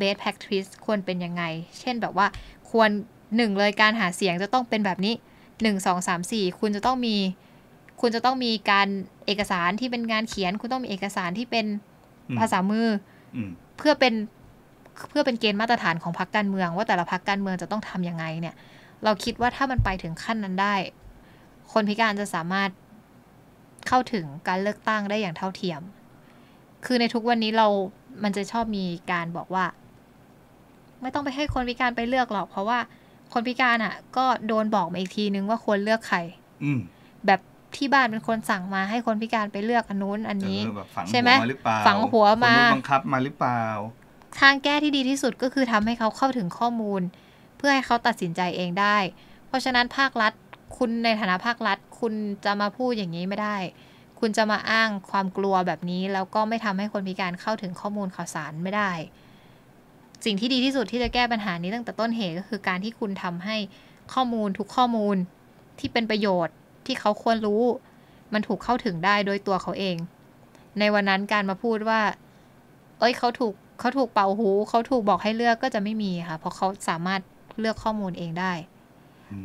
S2: best practice ควรเป็นยังไง เช่นแบบว่า ควรหนึ่งเลยการหาเสียงจะต้องเป็นแบบนี้หนึ่งสองสามสี่คุณจะต้องมี คุณจะต้องมีการเอกสารที่เป็นงานเขียน คุณต้องมีเอกสารที่เป็นภาษามือเพื่อเป็นเพื่อเป็นเกณฑ์มาตรฐานของพรรคการเมือง ว่าแต่ละพรรคการเมืองจะต้องทํำยังไง เนี่ย เราคิดว่าถ้ามันไปถึงขั้นนั้นได้ คนพิการจะสามารถเข้าถึงการเลือกตั้งได้อย่างเท่าเทียม คือในทุกวันนี้เรามันจะชอบมีการบอกว่า ไม่ต้องไปให้คนพิการไปเลือกหรอกเพราะว่าคนพิการอ่ะ ก็โดนบอกมาอีกทีนึงว่าควรเลือกใครแบบที่บ้านเป็นคนสั่งมา ให้คนพิการไปเลือกอันนู้นอันนี้ใช่ไหมฝังหัวมาบัง
S1: คับ มาหรือเปล่า
S2: ทางแก้ที่ดีที่สุดก็คือทำให้เขาเข้าถึงข้อมูล เพื่อให้เขาตัดสินใจเองได้ เพราะฉะนั้นภาครัฐ คุณในฐานะภาครัฐ คุณจะมาพูดอย่างนี้ไม่ได้ คุณจะมาอ้างความกลัวแบบนี้ แล้วก็ไม่ทำให้คนพิการเข้าถึงข้อมูลข่าวสารไม่ได้ สิ่งที่ดีที่สุดที่จะแก้ปัญหานี้ตั้งแต่ต้นเหตุก็คือการที่คุณทำให้ข้อมูลทุกข้อมูลที่เป็นประโยชน์ที่เขาควรรู้ มันถูกเข้าถึงได้โดยตัวเขาเอง ในวันนั้นการมาพูดว่าเอ้ยเขาถูกเขาถูกเป่าหู เขาถูกบอกให้เลือกก็จะไม่มีค่ะเพราะเขาสามารถเลือกข้อมูลเองได้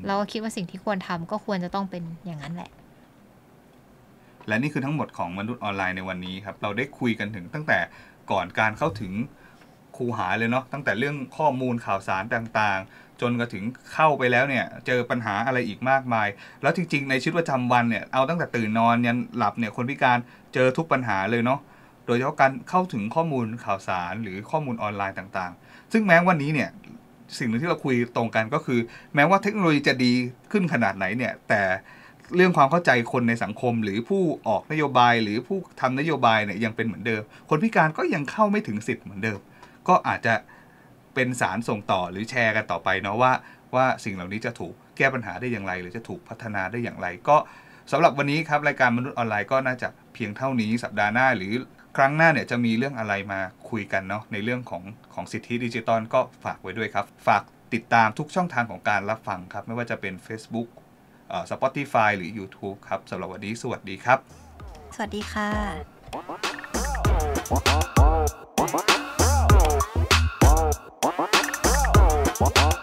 S2: เราก็คิดว่าสิ่งที่ควรทำก็ควรจะต้องเป็นอย่างนั้นแหละ
S1: และนี่คือทั้งหมดของมนุษย์ออนไลน์ในวันนี้ครับ เราได้คุยกันถึงตั้งแต่ก่อนการเข้าถึงคูหาเลยเนาะตั้งแต่เรื่องข้อมูลข่าวสารต่างๆ จนกระถึงเข้าไปแล้วเนี่ย เจอปัญหาอะไรอีกมากมาย แล้วจริงๆในชีวิตประจำวันเนี่ยเอาตั้งแต่ตื่นนอนยันหลับเนี่ยคนพิการเจอทุกปัญหาเลยเนาะโดยเฉพาะการเข้าถึงข้อมูลข่าวสารหรือข้อมูลออนไลน์ต่าง ๆ ซึ่งแม้วันนี้เนี่ยสิ่งหนึ่งที่เราคุยตรงกันก็คือแม้ว่าเทคโนโลยีจะดีขึ้นขนาดไหนเนี่ยแต่เรื่องความเข้าใจคนในสังคม หรือผู้ออกนโยบาย หรือผู้ทำนโยบายเนี่ยยังเป็นเหมือนเดิมคนพิการก็ยังเข้าไม่ถึงสิทธิ์เหมือนเดิม ก็อาจจะเป็นสารส่งต่อหรือแชร์กันต่อไปเนาะว่า ว่าสิ่งเหล่านี้จะถูกแก้ปัญหาได้อย่างไร หรือจะถูกพัฒนาได้อย่างไร ก็สำหรับวันนี้ครับรายการมนุษย์ออนไลน์ก็น่าจะเพียงเท่านี้ สัปดาห์หน้าหรือครั้งหน้าเนี่ยจะมีเรื่องอะไรมาคุยกันเนาะในเรื่องของของสิทธิดิจิตอลก็ฝากไว้ด้วยครับ ฝากติดตามทุกช่องทางของการรับฟังครับ ไม่ว่าจะเป็น Facebook สปอติฟายหรือ YouTube ครับสำหรับวันนี้สวัสดีครับ
S2: สวัสดีค่ะ What?